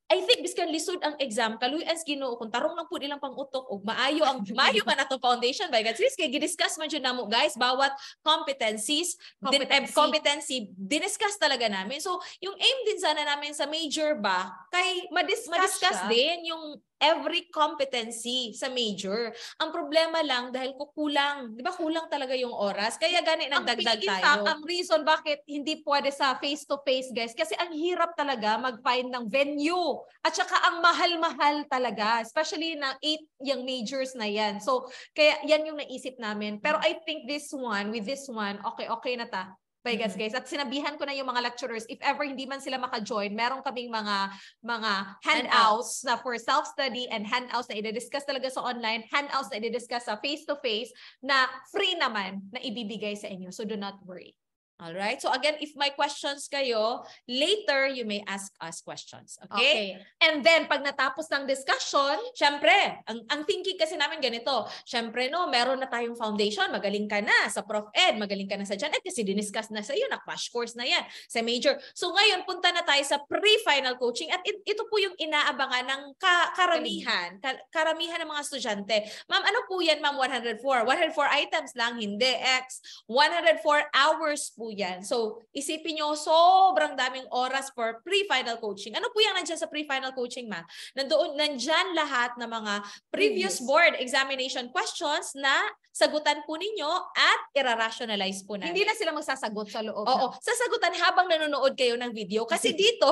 I think biskan lisod ang exam kaluyan Ginoo kung tarong lang pud ilang pangutok og maayo ang maayo man nato foundation by God's grace kay gidiscuss man jud namo guys bawat competencies eh, competency. din, competency diniscuss talaga namin. So yung aim din sana namin sa major ba kay madiscuss, madiscuss din yung every competency sa major. Ang problema lang dahil kukulang, 'di ba kulang talaga yung oras. Kaya gani nang dagdag tayo. Ang ang reason bakit hindi pwede sa face to face, guys, kasi ang hirap talaga mag-find ng venue at saka ang mahal-mahal talaga, especially na eight yung majors na 'yan. So, kaya 'yan yung naisip namin. Pero I think this one with this one, okay okay na ta by guess guys. At sinabihan ko na yung mga lecturers, if ever hindi man sila maka-join, meron kaming mga mga handouts na for self-study and handouts na i-discuss talaga sa online, handouts na i-discuss sa face-to-face na free naman na ibibigay sa inyo. So do not worry. All right. So again, if may questions kayo, later you may ask us questions. Okay? okay. And then pag natapos ng discussion, syempre, ang, ang thinking kasi namin ganito, syempre no, meron na tayong foundation, magaling ka na sa Prof. Ed, magaling ka na sa Jan Ed kasi diniscuss na sa iyo, na crash course na yan sa major. So ngayon, punta na tayo sa pre-final coaching at it, ito po yung inaabangan ng ka, karamihan, ka, karamihan ng mga estudyante. Ma'am, ano po yan ma'am 104? 104 items lang, hindi X. 104 hours po yan. So, isipin nyo, sobrang daming oras for pre-final coaching. Ano po yung nandiyan sa pre-final coaching, ma? Nandoon, nandiyan lahat ng mga previous board examination questions na sagutan po ninyo at irarationalize po natin. Hindi na sila magsasagot sa loob. Oo, na. sasagutan habang nanonood kayo ng video kasi dito,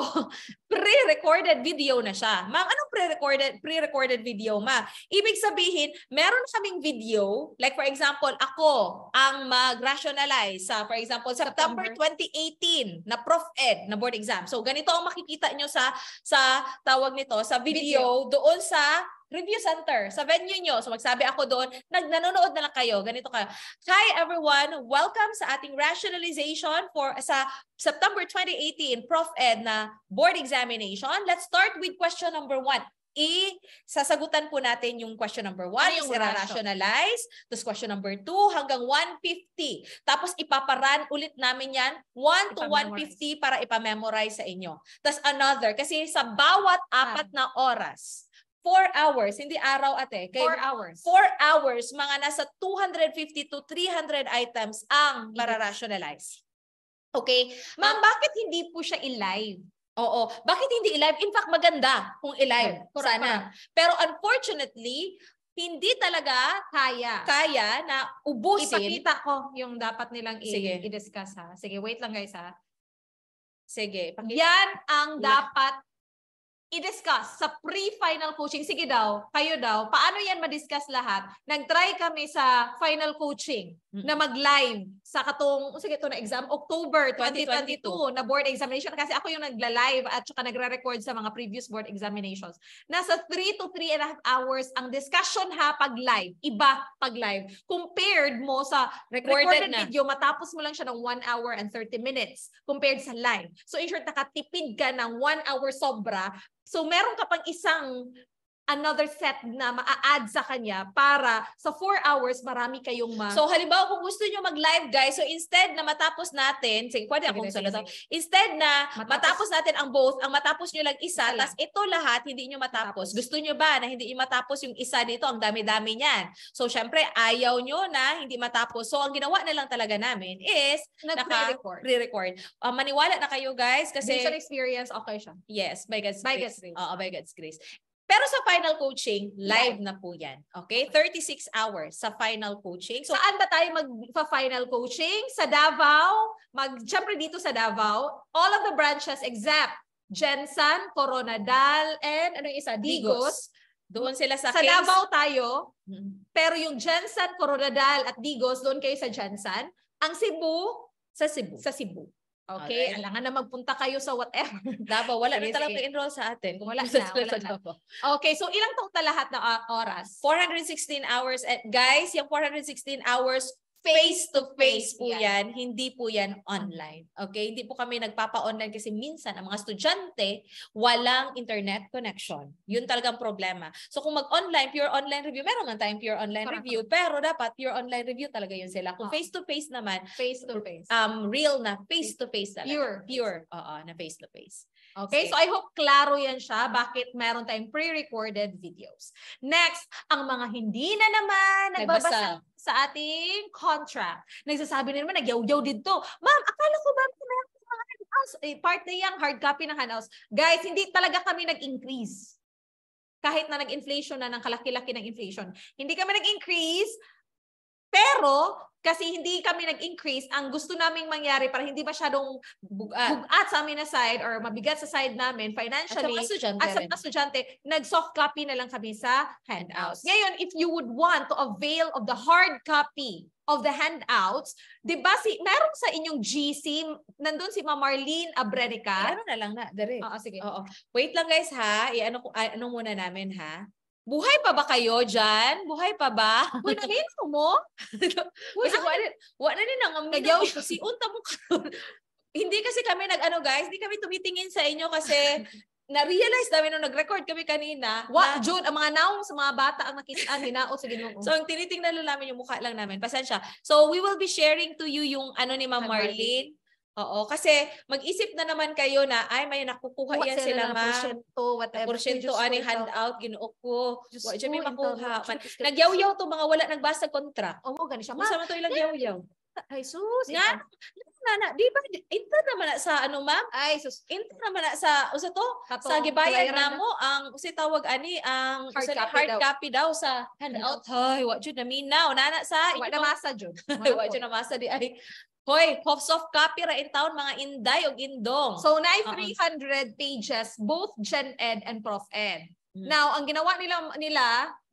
pre-recorded video na siya. Ma'am, anong pre-recorded pre-recorded video, ma? Ibig sabihin, meron kaming video, like for example, ako ang mag-rationalize sa, for example, sa September 2018 na Prof. Ed na board exam. So ganito ang makikita nyo sa sa tawag nito, sa video, video. doon sa review center, sa venue nyo. So magsabi ako doon, nagnanonood na lang kayo. Ganito kayo. Hi everyone! Welcome sa ating rationalization for sa September 2018 Prof. Ed na board examination. Let's start with question number one i-sasagutan po natin yung question number 1, ano i-rationalize, tapos question number 2 hanggang 150. Tapos ipaparan ulit namin yan 1 to 150 para ipamemorize sa inyo. Tapos another, kasi sa bawat apat ah. na oras, 4 hours, hindi araw ate. 4 hours. 4 hours, mga nasa 250 to 300 items ang mararationalize. Okay? Ma'am, bakit hindi po siya i-live? Oo. Bakit hindi i-live? In fact, maganda kung i-live. Yeah, sana. Pero unfortunately, hindi talaga kaya kaya na ubusin. Ipakita ko yung dapat nilang i- discuss ha. Sige, wait lang guys ha. Sige. Pakita. Yan ang dapat i-discuss sa pre-final coaching. Sige daw, kayo daw, paano yan ma-discuss lahat? Nag-try kami sa final coaching hmm. na mag-live sa katong, oh, sige ito na exam, October 2022, 2022 na board examination. Kasi ako yung nagla-live at saka nagre-record sa mga previous board examinations. Nasa 3 to 3 and a half hours ang discussion ha pag live. Iba pag live. Compared mo sa recorded, recorded na. video, matapos mo lang siya ng 1 hour and 30 minutes compared sa live. So in short, nakatipid ka ng 1 hour sobra So meron ka pang isang another set na ma add sa kanya para sa 4 hours marami kayong ma... So halimbawa kung gusto nyo mag-live guys, so instead na matapos natin, sige, pwede akong sunod. Instead na matapos, matapos, natin ang both, ang matapos nyo lang isa, tas ito lahat hindi nyo matapos. Gusto nyo ba na hindi nyo matapos yung isa nito, ang dami-dami niyan. So syempre, ayaw nyo na hindi matapos. So ang ginawa na lang talaga namin is nag-pre-record. pre Uh, ah, maniwala na kayo guys kasi... Based experience, okay siya. Yes, by God's by grace. God's grace. Uh, by God's grace. Pero sa final coaching, live na po yan. Okay? 36 hours sa final coaching. So, saan ba tayo mag-final coaching? Sa Davao. Mag, syempre dito sa Davao. All of the branches except Jensen, Coronadal, and ano yung isa? Digos. Doon sila sa, sa case. Davao tayo. Mm-hmm. Pero yung Jensen, Coronadal, at Digos, doon kayo sa Jensen. Ang Cebu, sa Cebu. Sa Cebu. Okay, Alright. alangan na magpunta kayo sa whatever. Davao, wala na talaga enroll sa atin. Kung wala na, wala na. Okay, so ilang total lahat na uh, oras? 416 hours. At guys, yung 416 hours, face to face po yan. yan, hindi po yan mm-hmm. online. Okay? Hindi po kami nagpapa-online kasi minsan ang mga estudyante walang internet connection. Yun talagang problema. So kung mag-online, pure online review, meron man tayong pure online Correct. review, pero dapat pure online review talaga yun sila. Kung face to face naman, face to face. Um real na face to face talaga. Pure. Pure. Oo, na face to face. Okay, so I hope klaro yan siya bakit meron tayong pre-recorded videos. Next, ang mga hindi na naman nagbabasa Nagbasa. sa ating contract. Nagsasabi na naman, nagyaw-yaw dito. Ma'am, akala ko ba meron house, eh, part na yung hard copy ng house. Guys, hindi talaga kami nag-increase kahit na nag-inflation na ng kalaki-laki ng inflation. Hindi kami nag-increase pero kasi hindi kami nag-increase, ang gusto naming mangyari para hindi masyadong ah, hmm. bugat sa amin na side or mabigat sa side namin financially, as a estudyante, estudyante nag-soft copy na lang kami sa handouts. Ngayon, if you would want to avail of the hard copy of the handouts, 'di ba si meron sa inyong GC, nandun si Ma'am Marlene Abrenica. Ay, ano na lang na, dire. Oo, sige. Oo. Wait lang guys ha, i-ano ko anong muna namin ha. Buhay pa ba kayo dyan? Buhay pa ba? Wala na mo? Kasi wala, wala na nang uminaw. Si unta mo hindi kasi kami nag-ano guys, hindi kami tumitingin sa inyo kasi na-realize namin nung nag-record kami kanina. What, na, June, ang mga naong sa mga bata ang nakitaan, ah, hinaot sige mo. So, ang tinitingnan lang namin yung mukha lang namin. Pasensya. So, we will be sharing to you yung ano ni Ma'am Marlene Oo, kasi mag-isip na naman kayo na, ay, may nakukuha Kuha yan sila, ma. Porsyento, whatever. Porsyento, ano handout, ginuok ko. Wa, dyan may makuha. Nagyaw-yaw to, mga wala nagbasa contract. Oo, oh, ganun siya. Ma, Masama to ilang yaw-yaw. Ay, sus. Nga, na, na, di ba? Ano, inta naman na sa ano, ma'am? Ay, sus. Inta naman na sa, usa to, Hato, sa gibayan na mo, ang, usi tawag ani, ang hard, copy, hard daw. copy daw sa handout. Ay, what yun na mean now? Nana sa, wala na masa, Jun. Wala na masa, di ay. Hoy, of copy ra in town mga inday og indong. So na 300 uh-uh. pages both gen ed and prof ed. Mm-hmm. Now, ang ginawa nila nila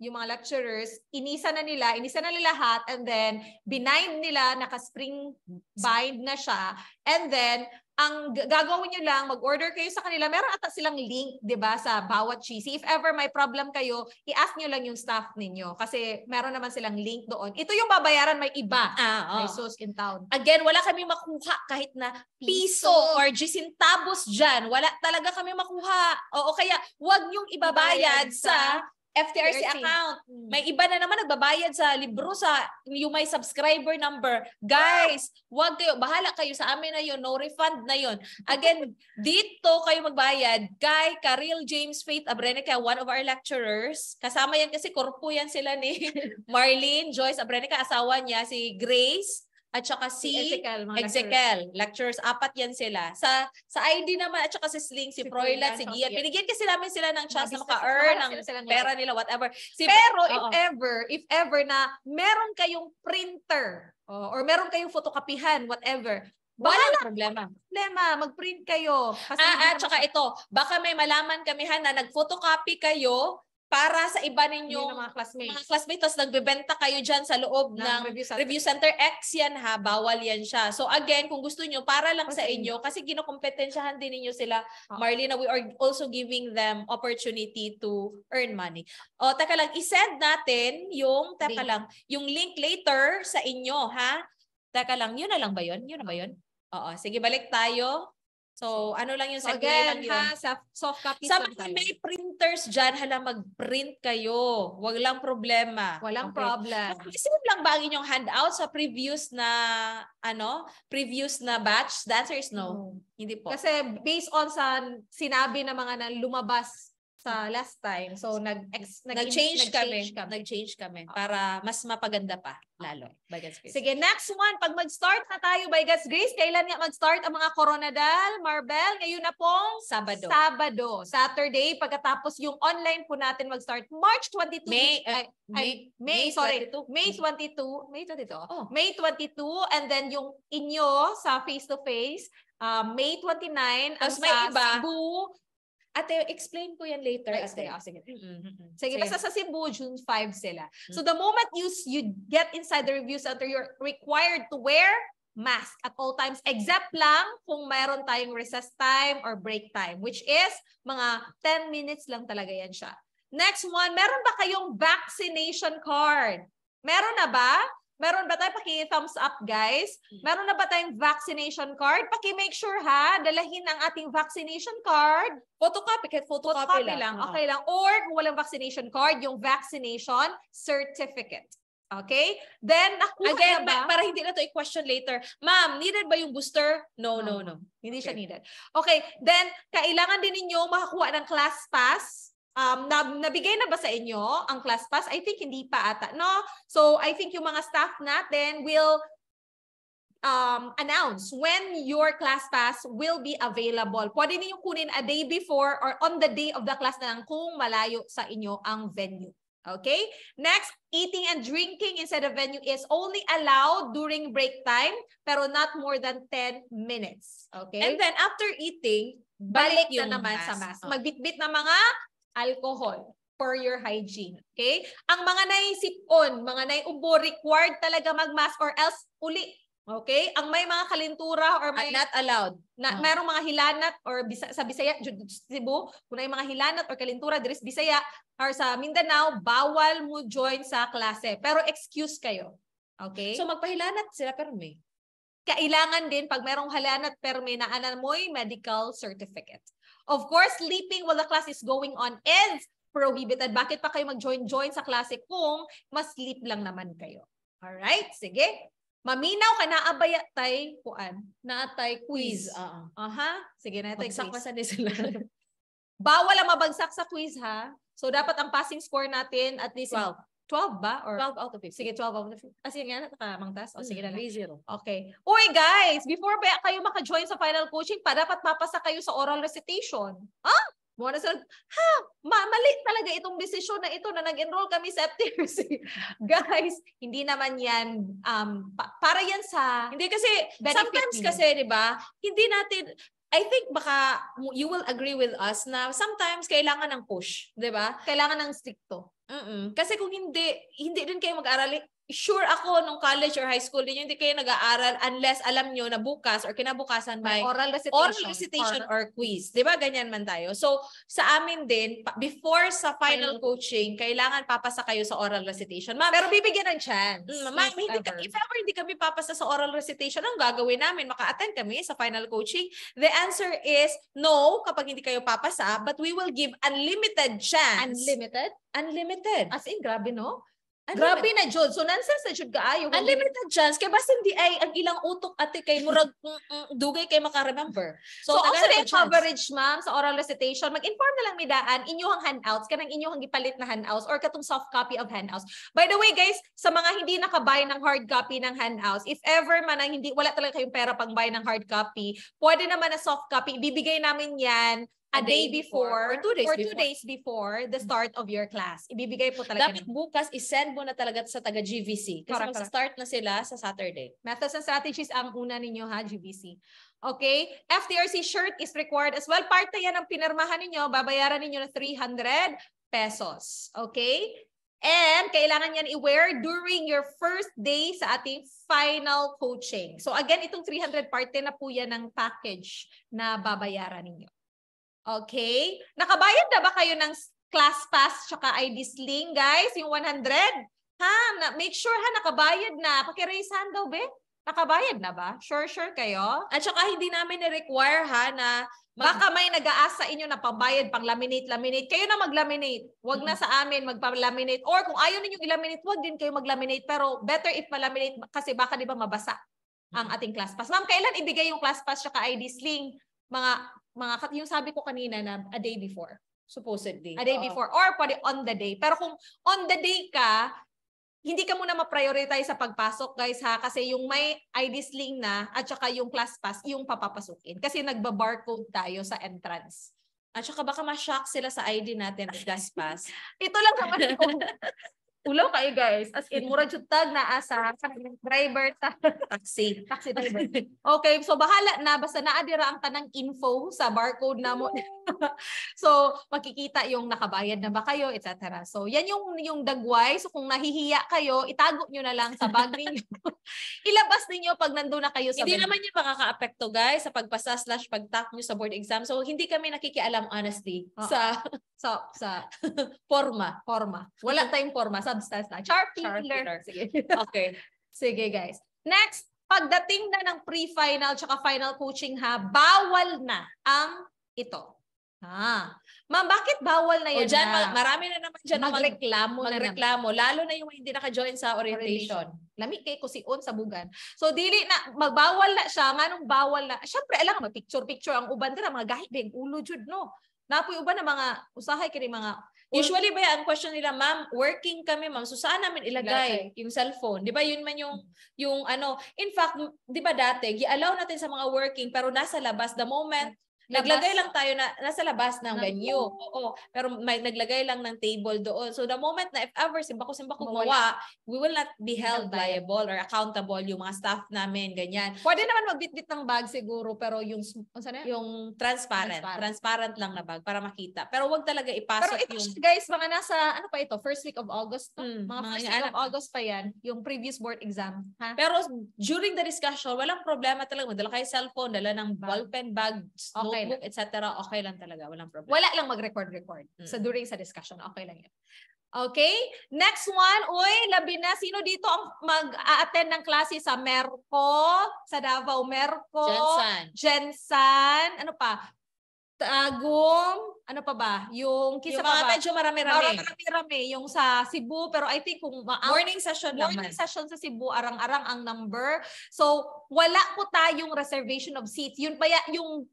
yung mga lecturers, inisa na nila, inisa na nila lahat and then binind nila naka-spring bind na siya and then ang gagawin nyo lang, mag-order kayo sa kanila, meron ata silang link, di ba, sa bawat cheesy. If ever may problem kayo, i-ask nyo lang yung staff ninyo kasi meron naman silang link doon. Ito yung babayaran, may iba. Ah, oh. May sauce in town. Again, wala kami makuha kahit na piso, or gisintabos dyan. Wala talaga kami makuha. Oo, kaya wag nyong ibabayad sa FTRC, FTRC account. Hmm. May iba na naman nagbabayad sa libro sa yung may subscriber number. Guys, wag kayo. Bahala kayo sa amin na yun. No refund na yun. Again, dito kayo magbayad. Kay Karil James Faith Abrenica, one of our lecturers. Kasama yan kasi korpo yan sila ni Marlene Joyce Abrenica, asawa niya si Grace at saka si, si Ezekiel, mga lecturers. Apat yan sila. Sa sa ID naman, at saka si Sling, si, si Proylat, si Gian. Binigyan kasi namin sila ng chance Mabista, na maka-earn ng sila, sila pera nila, whatever. Si, Pero uh -oh. if ever, if ever na meron kayong printer oh, or meron kayong fotokopihan, whatever, wala, na problema. Problema, mag-print kayo. Kasi ah, at ah, saka ito, baka may malaman kami ha na nag-photocopy kayo para sa iba ninyong mga classmates. Mga classmates, tapos nagbebenta kayo diyan sa loob ng, ng review, center. review center. X yan ha, bawal yan siya. So again, kung gusto niyo para lang okay. Oh, sa inyo, kasi ginokompetensyahan din niyo sila, uh oh. Marlene, we are also giving them opportunity to earn money. O, oh, teka lang, i-send natin yung, teka link. lang, yung link later sa inyo, ha? Teka lang, yun na lang ba yun? Yun na ba yun? Oo, sige, balik tayo So, ano lang yung so, again, lang yun. ha, soft, soft copy Sa mga may printers dyan, hala, mag-print kayo. Huwag lang problema. Walang okay. problem. mag lang ba ang inyong handout sa previous na, ano, previous na batch? The answer is no. Hmm. Hindi po. Kasi based on sa sinabi ng mga na lumabas sa last time. So nag ex, nag nag-change, nag-change kami, kami. Nag-change kami para mas mapaganda pa lalo by God's grace. Sige, next one. Pag mag-start na tayo by God's grace, kailan nga mag-start ang mga Coronadal, Marbel? Ngayon na pong Sabado. Sabado, Saturday pagkatapos yung online po natin mag-start March 22. May uh, ay, May, May, May sorry, 22. May 22, May 22. Oh. May 22 and then yung inyo sa face to face Uh, um, May 29 Tapos may sa iba, Cebu, Ate, explain ko yan later. Ate. Explain. Oh, ah, sige. Mm-hmm. sige, basta sa Cebu, June 5 sila. Mm-hmm. So mm. the moment you you get inside the review center, you're required to wear mask at all times except lang kung mayroon tayong recess time or break time which is mga 10 minutes lang talaga yan siya. Next one, meron ba kayong vaccination card? Meron na ba? Meron ba tayo? Paki-thumbs up, guys. Hmm. Meron na ba tayong vaccination card? Paki-make sure, ha? Dalahin ang ating vaccination card. Photocopy. Kahit photocopy, photocopy lang. lang. Okay lang. Or kung walang vaccination card, yung vaccination certificate. Okay? Then, nakuha Again, na ba? para hindi na to i-question later. Ma'am, needed ba yung booster? No, no, no. no. Hindi okay. siya needed. Okay. Then, kailangan din ninyo makakuha ng class pass Um, nab- nabigay na ba sa inyo ang class pass? I think hindi pa ata, no? So I think yung mga staff natin will um, announce when your class pass will be available. Pwede niyo kunin a day before or on the day of the class na lang kung malayo sa inyo ang venue. Okay? Next, eating and drinking inside the venue is only allowed during break time, pero not more than 10 minutes. Okay? And then after eating, balik, balik na naman mass. sa mask. Oh. Magbitbit na mga alcohol for your hygiene. Okay? Ang mga naisipon, mga naiubo, required talaga magmask or else uli. Okay? Ang may mga kalintura or may... Not allowed. Na, no. Merong mga hilanat or bisa, sa Bisaya, Cebu, kung may mga hilanat or kalintura, diris Bisaya, or sa Mindanao, bawal mo join sa klase. Pero excuse kayo. Okay? So magpahilanat sila pero may kailangan din pag merong halanat perme na alam mo'y medical certificate. Of course, sleeping while the class is going on is prohibited. Bakit pa kayo mag-join-join sa klase kung mas sleep lang naman kayo? Alright? Sige. Maminaw ka na abay tay kuan. Naatay quiz. quiz. Uh-huh. Aha. Sige na tay quiz. sa sila. Bawal ang mabagsak sa quiz ha. So dapat ang passing score natin at least 12. 12 ba? Or 12 out of 15. Sige, 12 out of 15. Ah, sige nga, nakamangtas. O, oh, sige na. Hmm, 3-0. Okay. Uy, guys! Before pa kayo maka-join sa final coaching pa, dapat mapasa kayo sa oral recitation. Ha? Huh? Muna sa, ha? Ma mali talaga itong desisyon na ito na nag-enroll kami sa FTRC. guys, hindi naman yan, um, pa- para yan sa Hindi kasi, sometimes niyo. kasi, di ba, hindi natin, I think baka you will agree with us na sometimes kailangan ng push, 'di ba? Kailangan ng stricto. Mm-mm. Kasi kung hindi, hindi rin kayo mag-aral. Eh sure ako nung college or high school din hindi kayo nag-aaral unless alam nyo na bukas or kinabukasan may oral recitation, oral recitation or, or quiz. 'Di ba? Ganyan man tayo. So, sa amin din before sa final, coaching, kailangan papasa kayo sa oral recitation. Ma'am, pero bibigyan ng chance. Mm, ma'am, hindi ka, if ever hindi kami papasa sa oral recitation, ang gagawin namin, maka-attend kami sa final coaching. The answer is no kapag hindi kayo papasa, but we will give unlimited chance. Unlimited? Unlimited. As in, grabe no? Ano Grabe na jud. So nonsense na jud kaayo. Unlimited chance kay basin di ay ang ilang utok ate kay murag mm, mm, dugay kay maka-remember. So, so also yung coverage ma'am sa oral recitation, mag-inform na lang mi daan inyong handouts kanang inyong gipalit na handouts or katong soft copy of handouts. By the way guys, sa mga hindi nakabay ng hard copy ng handouts, if ever man ang hindi wala talaga kayong pera pang buy ng hard copy, pwede naman na soft copy. Ibibigay namin 'yan a day, before, before or two days or before. days before the mm-hmm. start of your class. Ibibigay po talaga. Dapat ng... bukas, isend mo na talaga sa taga GVC. Kasi correct, start na sila sa Saturday. Methods and strategies ang una ninyo ha, GVC. Okay? FTRC shirt is required as well. Parte yan ang pinirmahan ninyo. Babayaran ninyo na 300 pesos. Okay? And kailangan yan i-wear during your first day sa ating final coaching. So again, itong 300 parte na po yan ng package na babayaran ninyo. Okay? Nakabayad na ba kayo ng class pass tsaka ID sling, guys? Yung 100? Ha? Na, make sure ha, nakabayad na. Pakiraise hand daw, be. Nakabayad na ba? Sure, sure kayo? At saka hindi namin ni-require ha na baka may nag-aasa inyo na pabayad pang laminate, laminate. Kayo na mag-laminate. Huwag na mm. sa amin magpa-laminate. Or kung ayaw ninyong i-laminate, huwag din kayo mag-laminate. Pero better if malaminate kasi baka di ba mabasa ang mm. ating class pass. Ma'am, kailan ibigay yung class pass tsaka ID sling? Mga mga, kat- yung sabi ko kanina na a day before. Supposedly. A day Oo. before. Or pwede on the day. Pero kung on the day ka, hindi ka muna ma-prioritize sa pagpasok, guys, ha? Kasi yung may ID sling na at saka yung class pass, yung papapasukin. Kasi nagba-barcode tayo sa entrance. At saka baka ma-shock sila sa ID natin at class pass. Ito lang naman yung Ulaw kayo guys. As in, mura jud tag na asa driver ta taxi. Taxi driver. Okay, so bahala na basta naa ang tanang info sa barcode namo. so, makikita yung nakabayad na ba kayo, etc. So, yan yung, yung dagway. So, kung nahihiya kayo, itago nyo na lang sa bag ninyo. Ilabas ninyo pag nandun na kayo sa Hindi naman yung makaka-apekto, guys, sa pagpasa slash pagtak nyo sa board exam. So, hindi kami nakikialam, honestly, oh. sa, sa, sa forma. Forma. Wala tayong forma. Substance na. Char Sige. okay. Sige, guys. Next, pagdating na ng pre-final tsaka final coaching ha, bawal na ang ito. Ah. Ma'am, bakit bawal na yan? O dyan, na? marami na naman dyan magreklamo. Mag, magreklamo. Na lalo na yung hindi naka-join sa orientation. orientation. Lami kay ko si On sa bugan. So, dili na, magbawal na siya. Nga nung bawal na. syempre, alam mo, picture-picture ang uban dira mga gahit din, ulo jud, no? Napoy uban na mga usahay kini mga Usually ba ang question nila, ma'am, working kami, ma'am. So saan namin ilagay Lagay. yung cellphone? 'Di ba? Yun man yung yung ano, in fact, 'di ba dati, gi-allow natin sa mga working pero nasa labas the moment Naglagay lang tayo na nasa labas ng venue. Oo. Pero may naglagay lang ng table doon. So the moment na if ever simba ko simba ko gumawa, we will not be held liable or accountable yung mga staff namin ganyan. Pwede naman magbitbit ng bag siguro pero yung sana? yung transparent, transparent, transparent lang na bag para makita. Pero wag talaga ipasok pero ito, yung guys mga nasa ano pa ito, first week of August, no? mm, mga, mga first week of August pa yan, yung previous board exam. Ha? Pero during the discussion, walang problema talaga. Dala kayo cellphone, dala ng ballpen bag, okay live, etc. Okay lang talaga, walang problem. Wala lang mag-record-record. Mm. So during sa discussion, okay lang yun. Okay? Next one, uy, labi na. Sino dito ang mag-attend ng klase sa Merco? Sa Davao Merco? Jensan. Jensen. Ano pa? Tagum. Ano pa ba? Yung kisa yung mga pa ba? medyo marami-rami. Marami-rami. Yung sa Cebu. Pero I think kung ma- Morning session morning naman. session sa Cebu. Arang-arang ang number. So, wala po tayong reservation of seats. Yun pa yung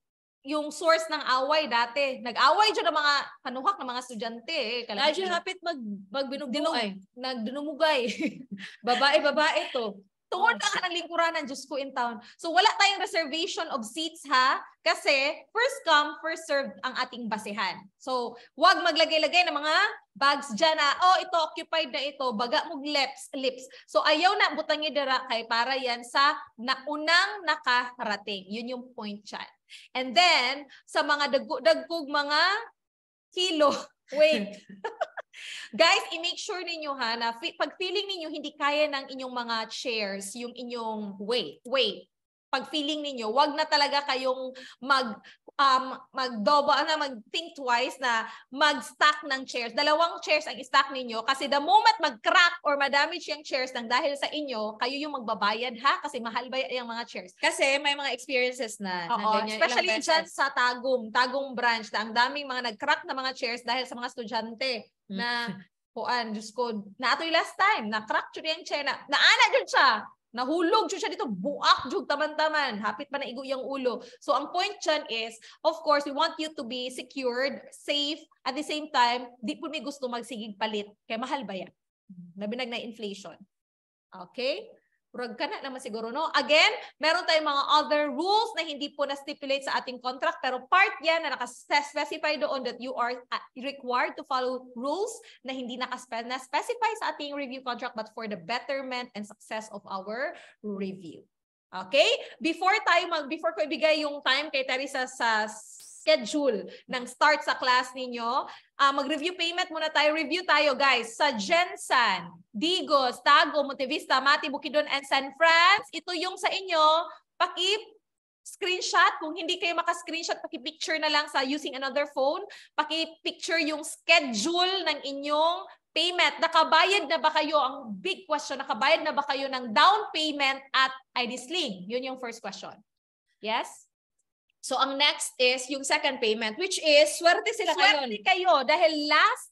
yung source ng away dati. Nag-away dyan ng mga kanuhak ng mga estudyante. Eh. Kaya hapit mag, magbinugay. Nagdunumugay. babae, babae to. Tungod oh. lang ka ng lingkuranan, Diyos ko in town. So wala tayong reservation of seats ha, kasi first come, first served ang ating basehan. So wag maglagay-lagay ng mga bags dyan na, oh, ito, occupied na ito, baga mong lips. lips. So ayaw na butangi dira kay para yan sa naunang nakarating. Yun yung point dyan. And then, sa mga dagdag dagkog mga kilo, Wait. Guys, i-make sure ninyo ha na pag feeling ninyo hindi kaya ng inyong mga chairs, yung inyong weight, Wait pag feeling ninyo, wag na talaga kayong mag um, magdobo ano, na mag-think twice na mag-stack ng chairs. Dalawang chairs ang stack ninyo kasi the moment mag-crack or madamage yung chairs nang dahil sa inyo, kayo yung magbabayad ha kasi mahal ba yung mga chairs. Kasi may mga experiences na. Oo, na especially dyan sa Tagum, Tagum branch na ang daming mga nag-crack na mga chairs dahil sa mga estudyante hmm. na kuan, Diyos ko, naatoy last time, na-crack yung chair na, naana dyan siya. Nahulog siya dito, buak jug taman-taman, hapit pa na igo yung ulo. So ang point chan is, of course, we want you to be secured, safe, at the same time, di po may gusto magsigig palit. Kaya mahal ba yan? Nabinag na inflation. Okay? Rag ka na naman siguro, no? Again, meron tayong mga other rules na hindi po na-stipulate sa ating contract pero part yan na naka-specify doon that you are uh, required to follow rules na hindi naka-specify sa ating review contract but for the betterment and success of our review. Okay? Before tayo before ko ibigay yung time kay Teresa sa schedule ng start sa class ninyo. Uh, mag-review payment muna tayo. Review tayo guys sa Jensen, Digos, Tago, Motivista, Mati, Bukidon, and San Franz. Ito yung sa inyo. Pakip screenshot. Kung hindi kayo maka-screenshot, paki-picture na lang sa using another phone. Paki-picture yung schedule ng inyong payment. Nakabayad na ba kayo? Ang big question, nakabayad na ba kayo ng down payment at ID League? Yun yung first question. Yes? So ang next is yung second payment which is swerte sila kayo. Swerte kayo dahil last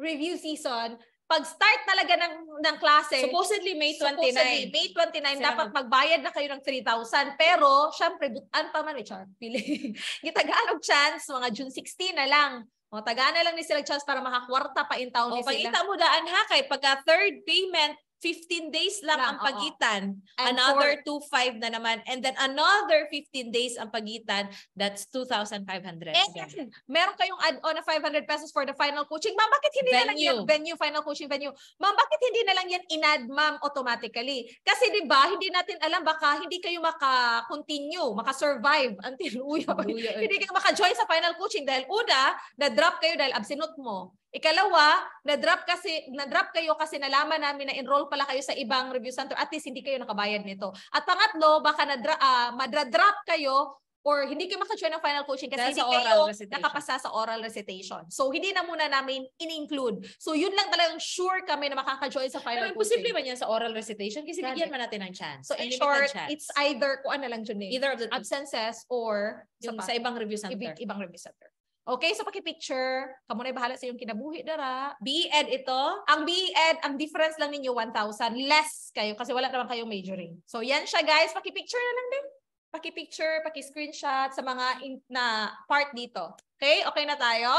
review season pag-start talaga ng ng klase, supposedly May 29. Supposedly May 29 Sino dapat man? magbayad na kayo ng 3,000 pero syempre butan pa man Richard. Pili. Gitagaan og chance mga June 16 na lang. O taga na lang ni sila chance para makakwarta pa in taon o, ni oh, sila. Pangita mo daan ha kay pagka third payment 15 days lang, lang ang pagitan. Oo. And another 2,500 na naman. And then another 15 days ang pagitan. That's 2,500. And meron kayong add-on na 500 pesos for the final coaching. Ma'am, bakit hindi venue. na lang yan venue, final coaching venue? Ma'am, bakit hindi na lang yan inad, ma'am, automatically? Kasi di ba hindi natin alam, baka hindi kayo maka-continue, maka-survive until uya. uya. hindi kayo maka-join sa final coaching dahil una, na-drop kayo dahil absinot mo. Ikalawa, na-drop kasi na-drop kayo kasi nalaman namin na enroll pala kayo sa ibang review center at least hindi kayo nakabayad nito. At pangatlo, baka na uh, ah, madra-drop kayo or hindi kayo makajoin ng final coaching kasi Dahil hindi kayo recitation. nakapasa sa oral recitation. So, hindi na muna namin in-include. So, yun lang talagang sure kami na makaka-join sa final Pero, coaching. Pero imposible ba yan sa oral recitation kasi Correct. bigyan man natin ng chance. So, in short, it's either, kung ano lang, Junaid, eh. either of the two. absences or yung sa, sa ibang review center. ibang review center. Okay, so paki-picture, kamo na bahala sa yung kinabuhi dara. BEd ito, ang BEd, ang difference lang ninyo 1,000 less kayo kasi wala naman kayong majoring. So yan siya guys, paki-picture na lang din. Paki-picture, paki-screenshot sa mga in- na part dito. Okay, okay na tayo.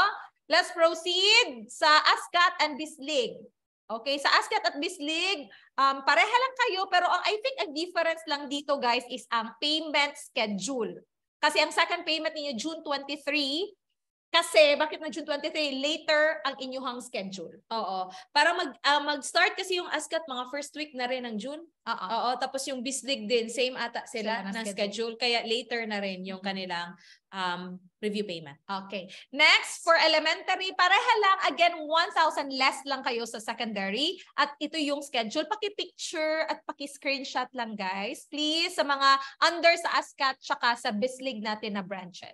Let's proceed sa ASCAT and BISLIG. Okay, sa ASCAT at BISLIG, um, pareha lang kayo pero ang, I think ang difference lang dito guys is ang payment schedule. Kasi ang second payment niyo June 23, kasi bakit na June 23 later ang inyuhang schedule? Oo. Para mag uh, mag-start kasi yung ASCAT mga first week na rin ng June. Oo. Oo, tapos yung BISLIG din same ata sila ng schedule. schedule kaya later na rin yung mm-hmm. kanilang um review payment. Okay. Next for elementary pareha lang again 1,000 less lang kayo sa secondary at ito yung schedule. Paki-picture at paki-screenshot lang guys. Please sa mga under sa ASCAT tsaka sa BISLIG natin na branches.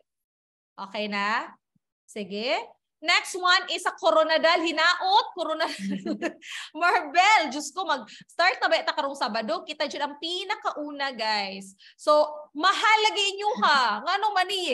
Okay na? Sige. Next one is a Coronadal Hinaot. Coronadal Marbel. just ko, mag-start na ba ita karong Sabado? Kita dyan ang pinakauna, guys. So, mahalagi nyo ha. Nga nung mani.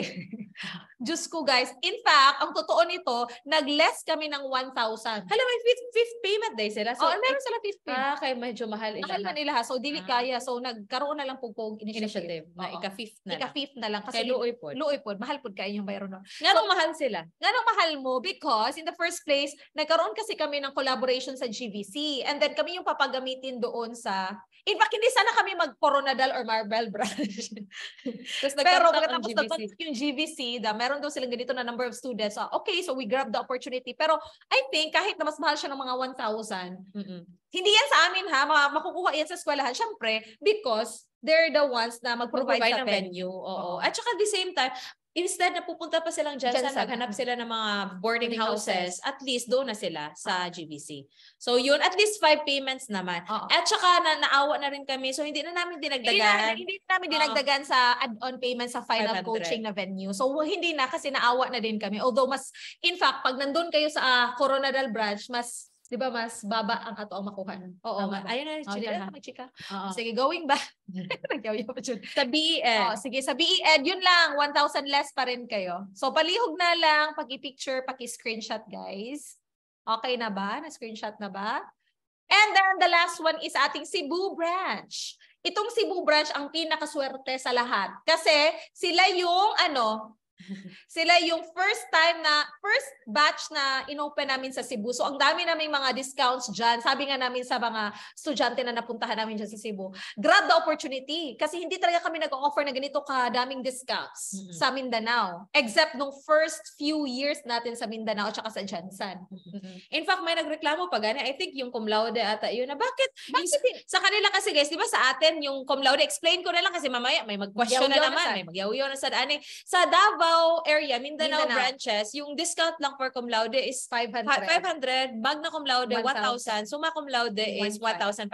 Diyos ko guys, in fact, ang totoo nito, nag-less kami ng 1,000. Hala, may fifth, fifth payment day sila. So, oh, meron sila fifth payment. Ah, kay medyo mahal ila. Mahal man ila. So, dili ah. kaya. So, nagkaroon na lang po po initiative. initiative na ika-fifth na Ika-fifth na lang. Kasi kay luoy po. Luoy po. Mahal po kayo yung bayro nun. Nga so, mahal sila. Nga mahal mo because in the first place, nagkaroon kasi kami ng collaboration sa GVC. And then kami yung papagamitin doon sa In fact, hindi sana kami mag-Coronadal or Marble Branch. Pero pagkatapos nag-contact yung GVC, da, meron daw silang ganito na number of students. So, ah, okay, so we grab the opportunity. Pero I think kahit na mas mahal siya ng mga 1,000, hindi yan sa amin ha, makukuha yan sa eskwelahan. Siyempre, because they're the ones na mag-provide, mag-provide sa venue. venue. Oo. Oh. At saka at the same time, Instead, na pupunta pa silang dyan, dyan sa naghanap ano. sila ng mga boarding houses. houses. At least doon na sila sa GBC. So yun, at least five payments naman. Uh-oh. At saka na, naawa na rin kami. So hindi na namin dinagdagan. Hindi na, hindi na namin dinagdagan Uh-oh. sa add-on payment sa final 500. coaching na venue. So hindi na kasi naawa na din kami. Although mas, in fact, pag nandun kayo sa uh, Coronadal branch, mas 'di ba mas baba ang ato ang makuha. Oo, ma- ayun na oh, chika, oh, na. chika. Sige, going ba? Nagyawi pa jud. Sa BEd. Oh, sige, sa BEd, yun lang, 1,000 less pa rin kayo. So palihog na lang, paki-picture, paki-screenshot, guys. Okay na ba? Na-screenshot na ba? And then the last one is ating Cebu branch. Itong Cebu branch ang pinakaswerte sa lahat kasi sila yung ano, Sila yung first time na, first batch na inopen namin sa Cebu. So ang dami namin mga discounts diyan. Sabi nga namin sa mga estudyante na napuntahan namin diyan sa Cebu, grab the opportunity. Kasi hindi talaga kami nag-offer na ganito kadaming discounts mm-hmm. sa Mindanao. Except nung first few years natin sa Mindanao at sa Jansan. Mm-hmm. In fact, may nagreklamo pa gani. I think yung cum laude ata yun na bakit? bakit? Yung, sa kanila kasi guys, di ba sa atin yung cum laude, explain ko na lang kasi mamaya may mag-question na naman. Na may magyaw na sa, ani. sa Davao Davao area, Mindanao, Mindanao, branches, yung discount lang for cum laude is 500. 500, magna cum laude 1,000, summa cum laude is 1,500.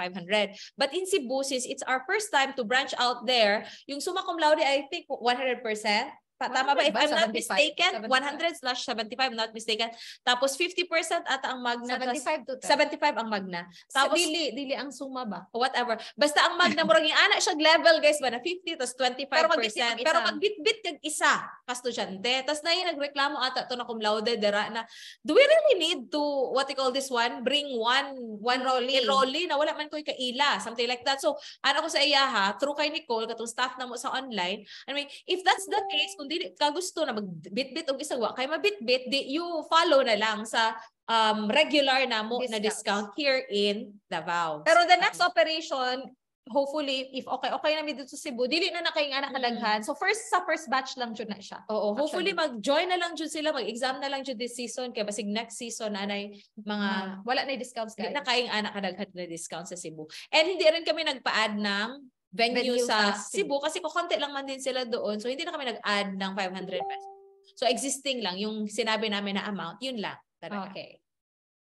But in Cebu, since it's our first time to branch out there, yung summa cum laude I think 100%, Tama ba? If I'm not mistaken, 100 slash 75, not mistaken. Tapos 50% ata ang magna. 75 to 75 ang magna. Tapos, dili, dili ang suma ba? Whatever. Basta ang magna, murang yung anak siya level, guys, ba na 50, tapos 25%. Pero magbitbit, pero magbitbit kag isa, kastudyante. Tapos na yung nagreklamo ata to na cum laude, dera, na, do we really need to, what you call this one, bring one, one enrollee, enrollee na wala man ko'y kaila, something like that. So, ano ko sa iya ha, through kay Nicole, katong staff na mo sa online, I mean, if that's the case, kung dili ka gusto na magbitbit og isang wa kay mabitbit di you follow na lang sa um, regular na mo discount. na discount here in Davao. Pero the next ah. operation hopefully if okay okay na mi dito sa Cebu dili na na kay nga kalaghan so first sa first batch lang jud na siya oo hopefully mag-join na lang jud sila mag-exam na lang jud this season kay basig next season anay mga ah. wala na discounts kay na kay nga nakalaghan na discount sa Cebu and hindi rin kami nagpa-add ng venue, venue sa Cebu kasi kukonti lang man din sila doon. So hindi na kami nag-add ng 500 pesos. So existing lang yung sinabi namin na amount, yun lang. Talaga. Okay.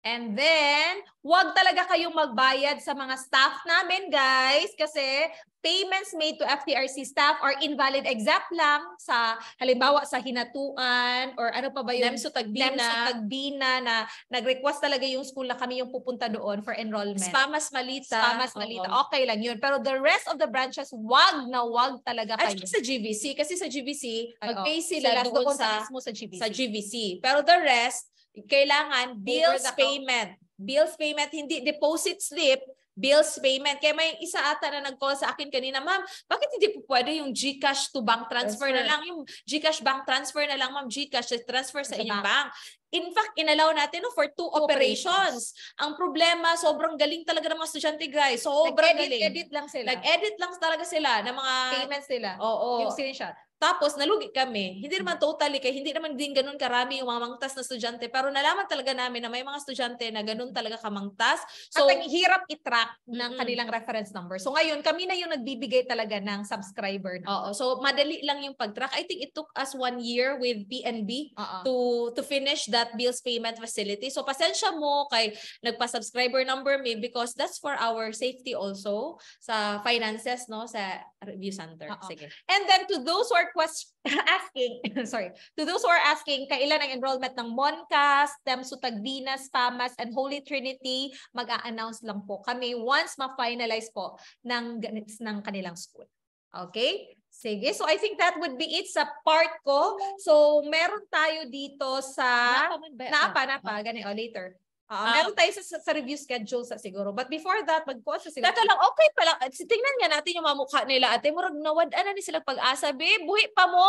And then, huwag talaga kayong magbayad sa mga staff namin, guys, kasi payments made to FTRC staff are invalid except lang sa halimbawa sa hinatuan or ano pa ba yung Nemso Tagbina, Nemso Tagbina na nag-request talaga yung school na kami yung pupunta doon for enrollment. Spamas Malita. Spamas Malita. Oo. Okay lang yun. Pero the rest of the branches, wag na wag talaga kayo. Actually sa GVC, kasi sa GVC, mag-pay sila, sila doon, doon sa, sa, sa GVC. sa GVC. Pero the rest, kailangan bills payment. Bills payment, hindi deposit slip, bills payment. Kaya may isa ata na nag-call sa akin kanina, ma'am, bakit hindi po pwede yung GCash to bank transfer right. na lang? Yung GCash bank transfer na lang, ma'am, GCash transfer sa, inyong bank. In fact, inalaw natin no, for two operations. operations. Ang problema, sobrang galing talaga ng mga estudyante, guys. Sobrang Nag-edit, galing. Nag-edit lang sila. Nag-edit lang talaga sila ng mga... Payments nila. Oo. Oh, oh. Yung screenshot. Tapos nalugi kami. Hindi hmm. naman totally kay hindi naman din ganoon karami yung mga mangtas na estudyante pero nalaman talaga namin na may mga estudyante na ganun talaga kamangtas. So At ang hirap i-track ng mm-hmm. kanilang reference number. So ngayon kami na yung nagbibigay talaga ng subscriber. Number. Oo. So madali lang yung pag-track. I think it took us one year with PNB Uh-oh. to to finish that bills payment facility. So pasensya mo kay nagpa-subscriber number me because that's for our safety also sa finances no sa review center. Uh-oh. Sige. And then to those who are are quest- asking, sorry, to those who are asking, kailan ang enrollment ng Monca, STEM Sutagdinas, PAMAS, and Holy Trinity, mag-a-announce lang po kami once ma-finalize po ng, ng kanilang school. Okay? Sige. So I think that would be it sa part ko. So meron tayo dito sa... Napa, napa. Ah, napa. Ah. Gani, oh, later. Uh, meron tayo sa, sa review schedule sa siguro. But before that, mag-coach siguro. Dato lang, okay pala. Ah, tingnan nga natin yung mukha nila. Ate, murag nawad, ano ni sila pag-asa, babe? Buhi pa mo?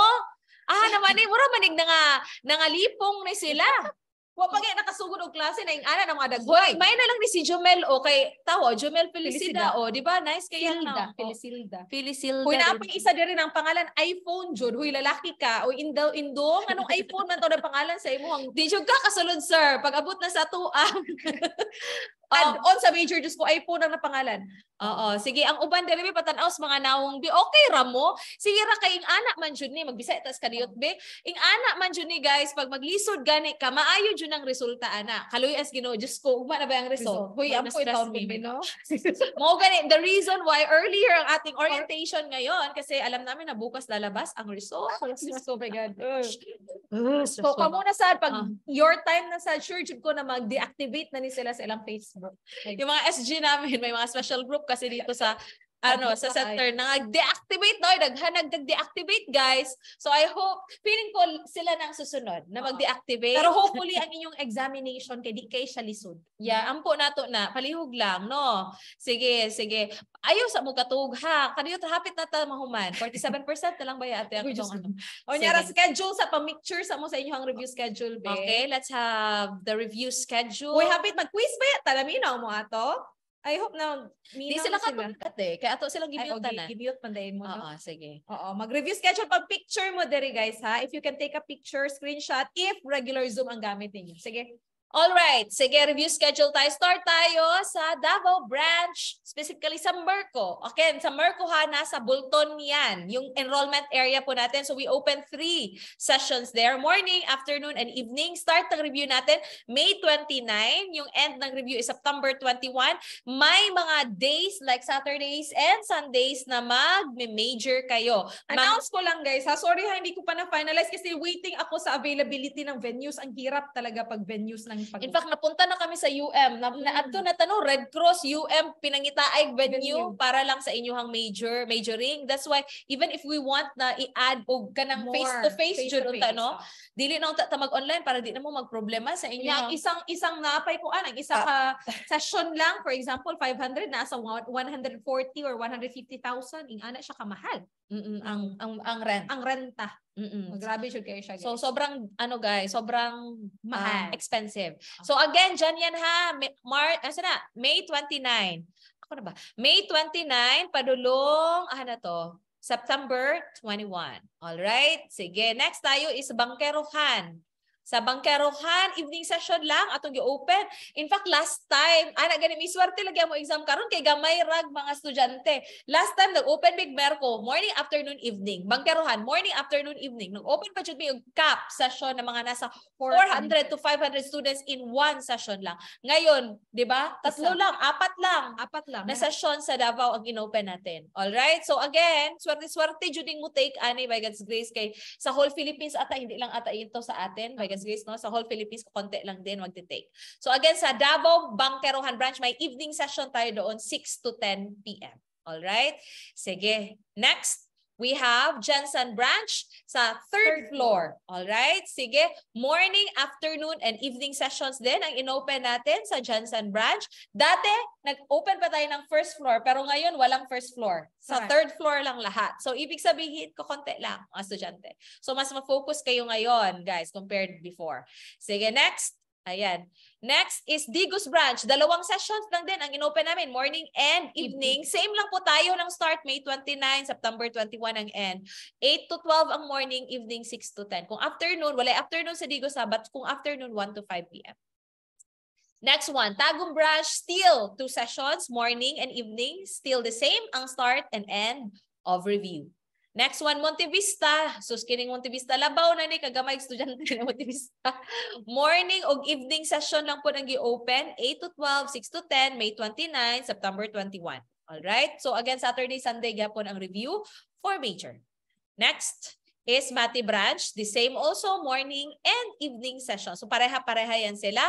Ah, naman eh, mura manig na nga, nangalipong ni sila. Wa pa kaya nakasugod og klase na ing ana na mga dagway. May na lang ni si Jomel o kay tawo Jomel Felicida, Felicida. o di ba? Nice kay na. Felicilda. Felicilda. Kuy na ang isa diri ang pangalan iPhone jud. Huy lalaki ka o indo indo anong iPhone man to na pangalan sa imong. ang di jud ka kasulod sir. Pag abot na sa tuang. add um, on sa major Diyos ko ay po nang napangalan. Oo, sige, ang uban dere mi patanaw sa mga nawong bi okay ra mo. Sige ra kay ing anak man jud ni magbisay tas kaniyot be. Ing anak man jud ni guys pag maglisod gani ka maayo jud ang resulta ana. Kaloy as Ginoo Diyos ko ugma na ba ang result? Hoy, ang po itaw mi no. Mo gani the reason why earlier ang ating orientation ngayon kasi alam namin na bukas lalabas ang result. Ah, Diyos my God. so, kamo na sad pag ah. your time na sad sure jud ko na mag-deactivate na ni sila sa ilang Facebook yung mga SG namin, may mga special group kasi dito sa ano, sa center na nag-deactivate daw, naghanag nag-deactivate guys. So I hope, feeling ko sila nang susunod na mag-deactivate. Pero hopefully ang inyong examination kay di kay siya lisod. Yeah, ampo nato na, palihog lang, no? Sige, sige. Ayo sa mo katug ha. Kaniyo trapit na ta mahuman. 47% na lang ba ya ate ang itong ano. O nyara schedule sa pamicture sa mo sa inyo ang review schedule be. Okay, let's have the review schedule. Uy, hapit mag-quiz ba ya? Talamino mo ato? I hope na minaw Di sila katungkat eh. Kaya ato sila gimute okay, na. Eh. Gimute pandayin mo. Oo, no? sige. Oo, mag-review schedule pag picture mo dere guys ha. If you can take a picture, screenshot, if regular Zoom ang gamit ninyo. Sige. Alright, sige, review schedule tayo. Start tayo sa Davao branch, specifically sa Merco. Again, sa Merco ha, nasa Bulton yan, yung enrollment area po natin. So we open three sessions there, morning, afternoon, and evening. Start ng review natin May 29, yung end ng review is September 21. May mga days like Saturdays and Sundays na mag-major kayo. Announce ko lang guys ha, sorry ha, hindi ko pa na-finalize kasi waiting ako sa availability ng venues. Ang hirap talaga pag venues ng pag- In fact, napunta na kami sa UM. Na, na, at mm. doon natano, Red Cross, UM, Pinangitaig Venue para lang sa inyuhang major, majoring. That's why, even if we want na i-add o kanang More, face-to-face dyan, face no? Dili na ta mag-online para di na mo magproblema sa inyo. Ang isang isang napay ko, ang ah, isa ah. ka session lang, for example, 500 na sa 140 or 150,000, ing ana siya kamahal. Mm-mm, mm. ang ang ang rent. Ang renta. Mm-mm. Grabe siya kayo siya. Guys. So sobrang ano guys, sobrang ah, mahal, uh, expensive. Uh-huh. So again, dyan yan ha. Mar asa na? May 29. Ako na ba? May 29 padulong ah na to. September 21. All right? Sige, next tayo is bangkerohan. Sa bangkerohan, evening session lang atong gi-open. In fact, last time, ana gani mi swerte lagi mo exam karon kay gamay rag mga estudyante. Last time nag-open big merko, morning, afternoon, evening. Bangkerohan, morning, afternoon, evening. Nag-open pa jud mi og cap session na mga nasa 400 to 500 students in one session lang. Ngayon, 'di ba? Tatlo lang, apat lang. Apat lang. Na session sa Davao ang inopen natin. All right? So again, swerte-swerte jud mo take ani by God's grace kay sa whole Philippines ata hindi lang ata ito sa atin by God's Miss Grace, no? Sa whole Philippines, konti lang din, wag take. So again, sa Davao Bankerohan Branch, may evening session tayo doon, 6 to 10 p.m. All right? Sige. Next we have Jensen Branch sa third floor. All right? Sige, morning, afternoon, and evening sessions din ang inopen natin sa Jensen Branch. Dati, nag-open pa tayo ng first floor, pero ngayon walang first floor. Sa okay. third floor lang lahat. So, ibig sabihin, kukonti lang ang estudyante. So, mas ma-focus kayo ngayon, guys, compared before. Sige, next. Ayan. Next is Digos Branch. Dalawang sessions lang din ang inopen namin, morning and mm-hmm. evening. Same lang po tayo ng start May 29, September 21 ang end. 8 to 12 ang morning, evening 6 to 10. Kung afternoon, wala afternoon sa Digos ha, but kung afternoon 1 to 5 p.m. Next one, Tagum Branch, still two sessions, morning and evening, still the same ang start and end of review. Next one, Montevista. So, kining Montevista. Labaw na ni kagamay estudyante ni Montevista. Morning o evening session lang po nang open 8 to 12, 6 to 10, May 29, September 21. All right? So, again, Saturday, Sunday, gapon ang review for major. Next is Mati Branch. The same also morning and evening session. So, pareha-pareha yan sila.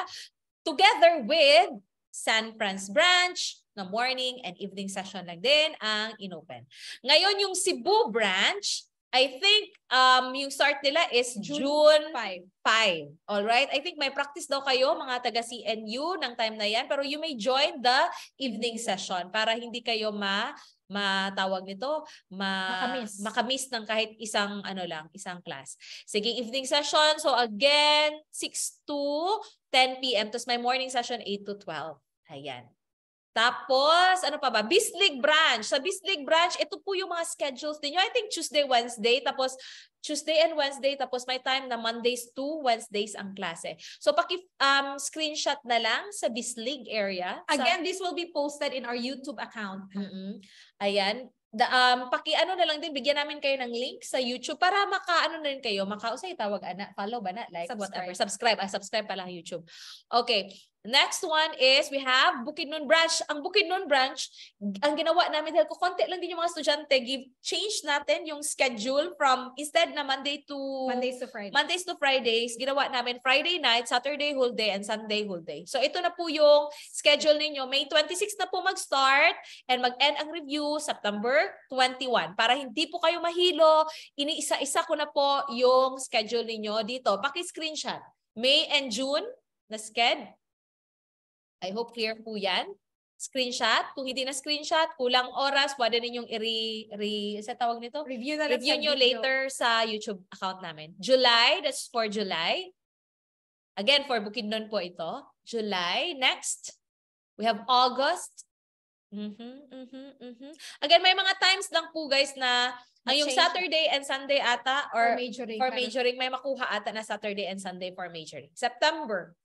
Together with San Franz Branch, na morning and evening session lang din ang inopen. Ngayon, yung Cebu branch, I think um, yung start nila is June, June 5. All right. I think may practice daw kayo mga taga CNU ng time na yan. Pero you may join the evening session para hindi kayo ma matawag nito, ma makamiss. makamiss ng kahit isang ano lang, isang class. Sige, evening session. So again, 6 to 10 p.m. Tapos may morning session 8 to 12. Ayan. Tapos, ano pa ba? Bislig branch. Sa Bislig branch, ito po yung mga schedules ninyo. I think Tuesday, Wednesday, tapos Tuesday and Wednesday, tapos may time na Mondays to Wednesdays ang klase. So, paki um, screenshot na lang sa Bislig area. Again, sa, this will be posted in our YouTube account. Mm-mm. Ayan. The, um, paki ano na lang din, bigyan namin kayo ng link sa YouTube para maka ano na rin kayo, maka usay tawag ana, follow ba na, like, subscribe. whatever. Subscribe. Ah, subscribe pala ang YouTube. Okay. Next one is we have Bukidnon branch. Ang Bukidnon branch, ang ginawa namin dahil ko konti lang din yung mga estudyante, give change natin yung schedule from instead na Monday to Mondays to Fridays. Mondays to Fridays, ginawa namin Friday night, Saturday whole day and Sunday whole day. So ito na po yung schedule ninyo. May 26 na po mag-start and mag-end ang review September 21 para hindi po kayo mahilo. Iniisa-isa ko na po yung schedule ninyo dito. Paki-screenshot. May and June na sked I hope clear po yan. Screenshot. Kung hindi na screenshot, kulang oras, pwede ninyong i-re, re, sa tawag nito? Review na Review nyo later sa YouTube account namin. July, that's for July. Again, for Bukidnon po ito. July. Next, we have August. Mm-hmm, mm-hmm, mm-hmm. Again, may mga times lang po guys na ang yung Saturday and Sunday ata or for majoring, for majoring may makuha ata na Saturday and Sunday for majoring. September.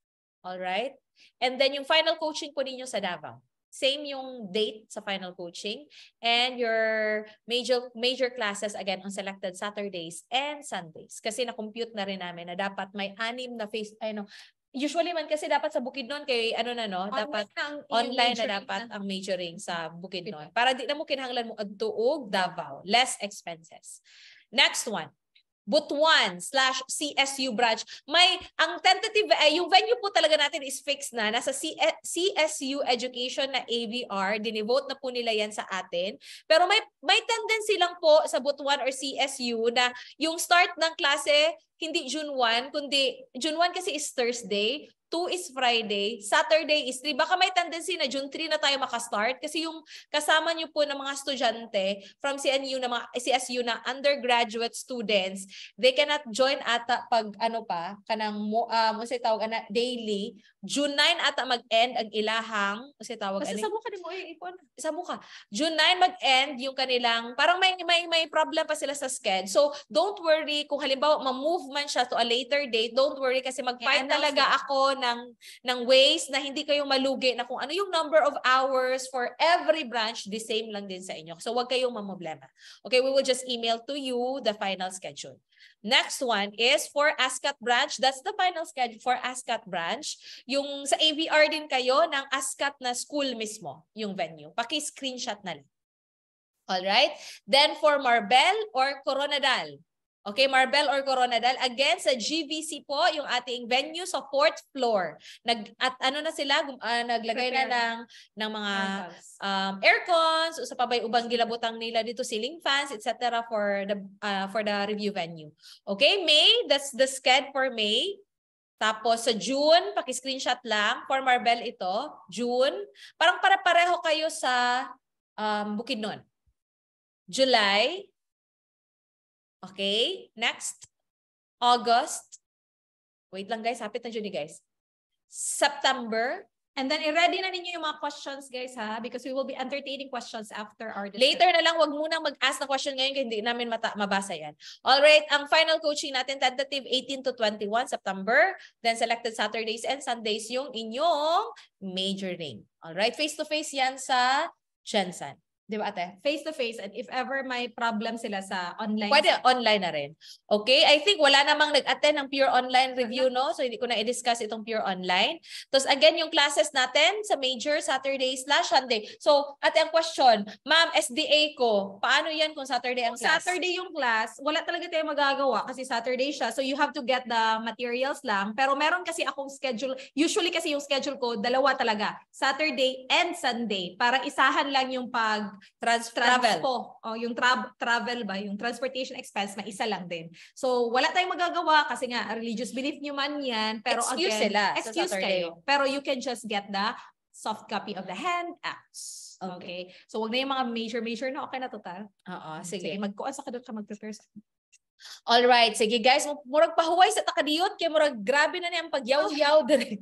All right? And then yung final coaching ko ninyo sa Davao. Same yung date sa final coaching and your major major classes again on selected Saturdays and Sundays. Kasi na-compute na rin namin na dapat may anim na face ano usually man kasi dapat sa Bukidnon kay ano na no, online dapat ang, online na dapat na. ang majoring sa Bukidnon para di na mo kinahanglan mo adtuog Davao, less expenses. Next one. Butuan slash CSU branch. May, ang tentative, eh, yung venue po talaga natin is fixed na. Nasa C- eh, CSU Education na AVR, dinivote na po nila yan sa atin. Pero may, may tendency lang po sa Butuan or CSU na yung start ng klase hindi June 1, kundi June 1 kasi is Thursday. 2 is Friday, Saturday is 3. Baka may tendency na June 3 na tayo makastart kasi yung kasama nyo po ng mga estudyante from CNU na mga, CSU na undergraduate students, they cannot join ata pag ano pa, kanang, mo ah, ano tawag, na, daily June 9 ata mag-end ang ilahang, kasi tawag Kasi ano, sabo ka din mo eh, ipon. Sabo ka. June 9 mag-end yung kanilang, parang may, may, may problem pa sila sa sked. So, don't worry kung halimbawa ma-move man siya to a later date, don't worry kasi mag-find talaga ako ng, ng ways na hindi kayo malugi na kung ano yung number of hours for every branch, the same lang din sa inyo. So, wag kayong mamoblema. Okay, we will just email to you the final schedule. Next one is for ASCAT branch. That's the final schedule for ASCAT branch. Yung sa AVR din kayo ng ASCAT na school mismo, yung venue. Paki-screenshot na lang. All right? Then for Marbel or Coronadal, Okay, Marbel or Coronadal. Again, sa GVC po, yung ating venue sa fourth floor. Nag, at ano na sila, uh, naglagay Prepare. na ng, ng mga um, aircons, usa pa ba ubang gilabutang nila dito, ceiling fans, etc. for the uh, for the review venue. Okay, May, that's the sked for May. Tapos sa June, paki-screenshot lang. For Marbel ito, June. Parang para pareho kayo sa um, Bukidnon. July, Okay? Next, August. Wait lang guys, hapit na June guys. September. And then i-ready na ninyo yung mga questions guys ha because we will be entertaining questions after our discussion. Later na lang, wag muna mag-ask na question ngayon kasi hindi namin mata- mabasa yan. All right, ang final coaching natin tentative 18 to 21 September. Then selected Saturdays and Sundays yung inyong major name. All right, face to face yan sa Jensen. Di ba ate? Face to face and if ever may problem sila sa online. Pwede online na rin. Okay? I think wala namang nag-attend ng pure online review, no? So hindi ko na i-discuss itong pure online. Tapos again, yung classes natin sa major Saturday slash Sunday. So ate, ang question, ma'am, SDA ko, paano yan kung Saturday ang class? Saturday yung class, wala talaga tayong magagawa kasi Saturday siya. So you have to get the materials lang. Pero meron kasi akong schedule. Usually kasi yung schedule ko, dalawa talaga. Saturday and Sunday. Parang isahan lang yung pag trans travel. Transpo. Oh, yung tra- travel ba, yung transportation expense na isa lang din. So wala tayong magagawa kasi nga religious belief niyo man 'yan, pero excuse again, sila. Excuse kayo. Pero you can just get the soft copy of the hand acts. Okay. okay. So wag na yung mga major major na okay na total. Oo, hmm, sige. sige mag-kuan sa kadto ka mag-prepare All right, sige guys, murag pahuway sa takadiyot kay murag grabe na ni ang pagyaw-yaw direk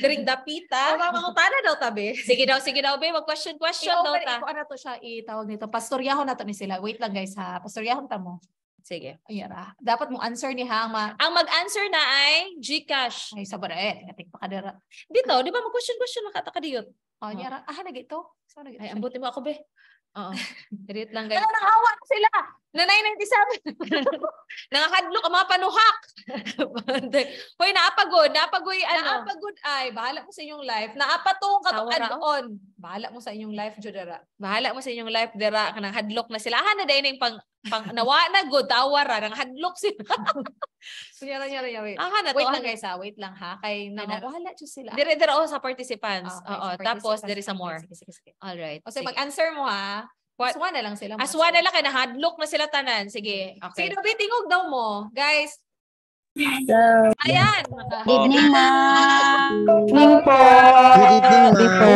direk dapita. Ang oh, mga utana daw tabi. Sige daw, sige daw be, mag question question daw ta. Ikaw na to siya itawag nito. Pastoryahon na to ni sila. Wait lang guys ha. Pastoryahon ta mo. Sige. Ayan ah. Dapat mo answer ni Hama. Ang mag-answer na ay Gcash. Ay, sabara eh. Atik pa kadara. Dito, di ba mag-question-question maka takadiyot. Oh, oh. Yara. Ah, gito. Ay, ambuti mo ako, be. Oo. Dirit lang, guys. Ano nang hawak sila? Na 997. Nangakadlok ang mga panuhak. Hoy, naapagod. Naapagod. Ano? Naapagod. Ay, bahala mo sa inyong life. Naapatong katukadoon. Bahala mo sa inyong life, Jodera. Bahala mo sa inyong life, Dera. Nang hadlok na sila. Ah, na dahil na pang, pang nawa na good. Tawara. Ah. Nang hadlok sila. Kunyara, nyara, nyara. Ah, na to. Wait lang, guys. Ha? Ah. Wait lang, ha? Kay na wala just sila. Dire, dire, oh, sa participants. Ah, Oo. Tapos, there is some more. Sige, sige, sige. All right. O, so, mag-answer mo, ha? What? Aswa na lang sila. Mas. Aswa na lang, kinahadlock na na sila tanan. Sige. Okay. Sino ba tingog daw mo? Guys, So, Ayan. Good evening, ma. Good evening po. Good evening po.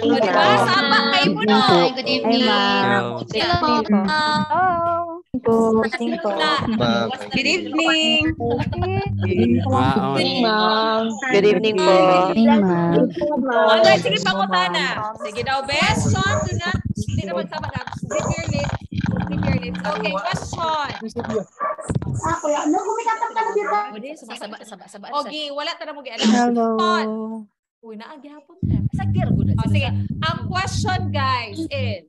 Good evening po. Good evening, ma. Good evening po. Good evening, ma po. Thank po. Good evening. Good evening, ma'am. Good evening po. Good evening, ma'am. Okay, sige pa ko tana. Sige daw, best song Do not, Hindi naman sama na. Dip your lips. Dip your lips. Okay, question. Ako, ah, kuya. No, kumitatap ka na dito. Saba, saba, saba. Ogi, wala ta na mo gialam. Hello. Uy, naagi hapon na. Sa gear ko na. Ah, sige, ang question guys is,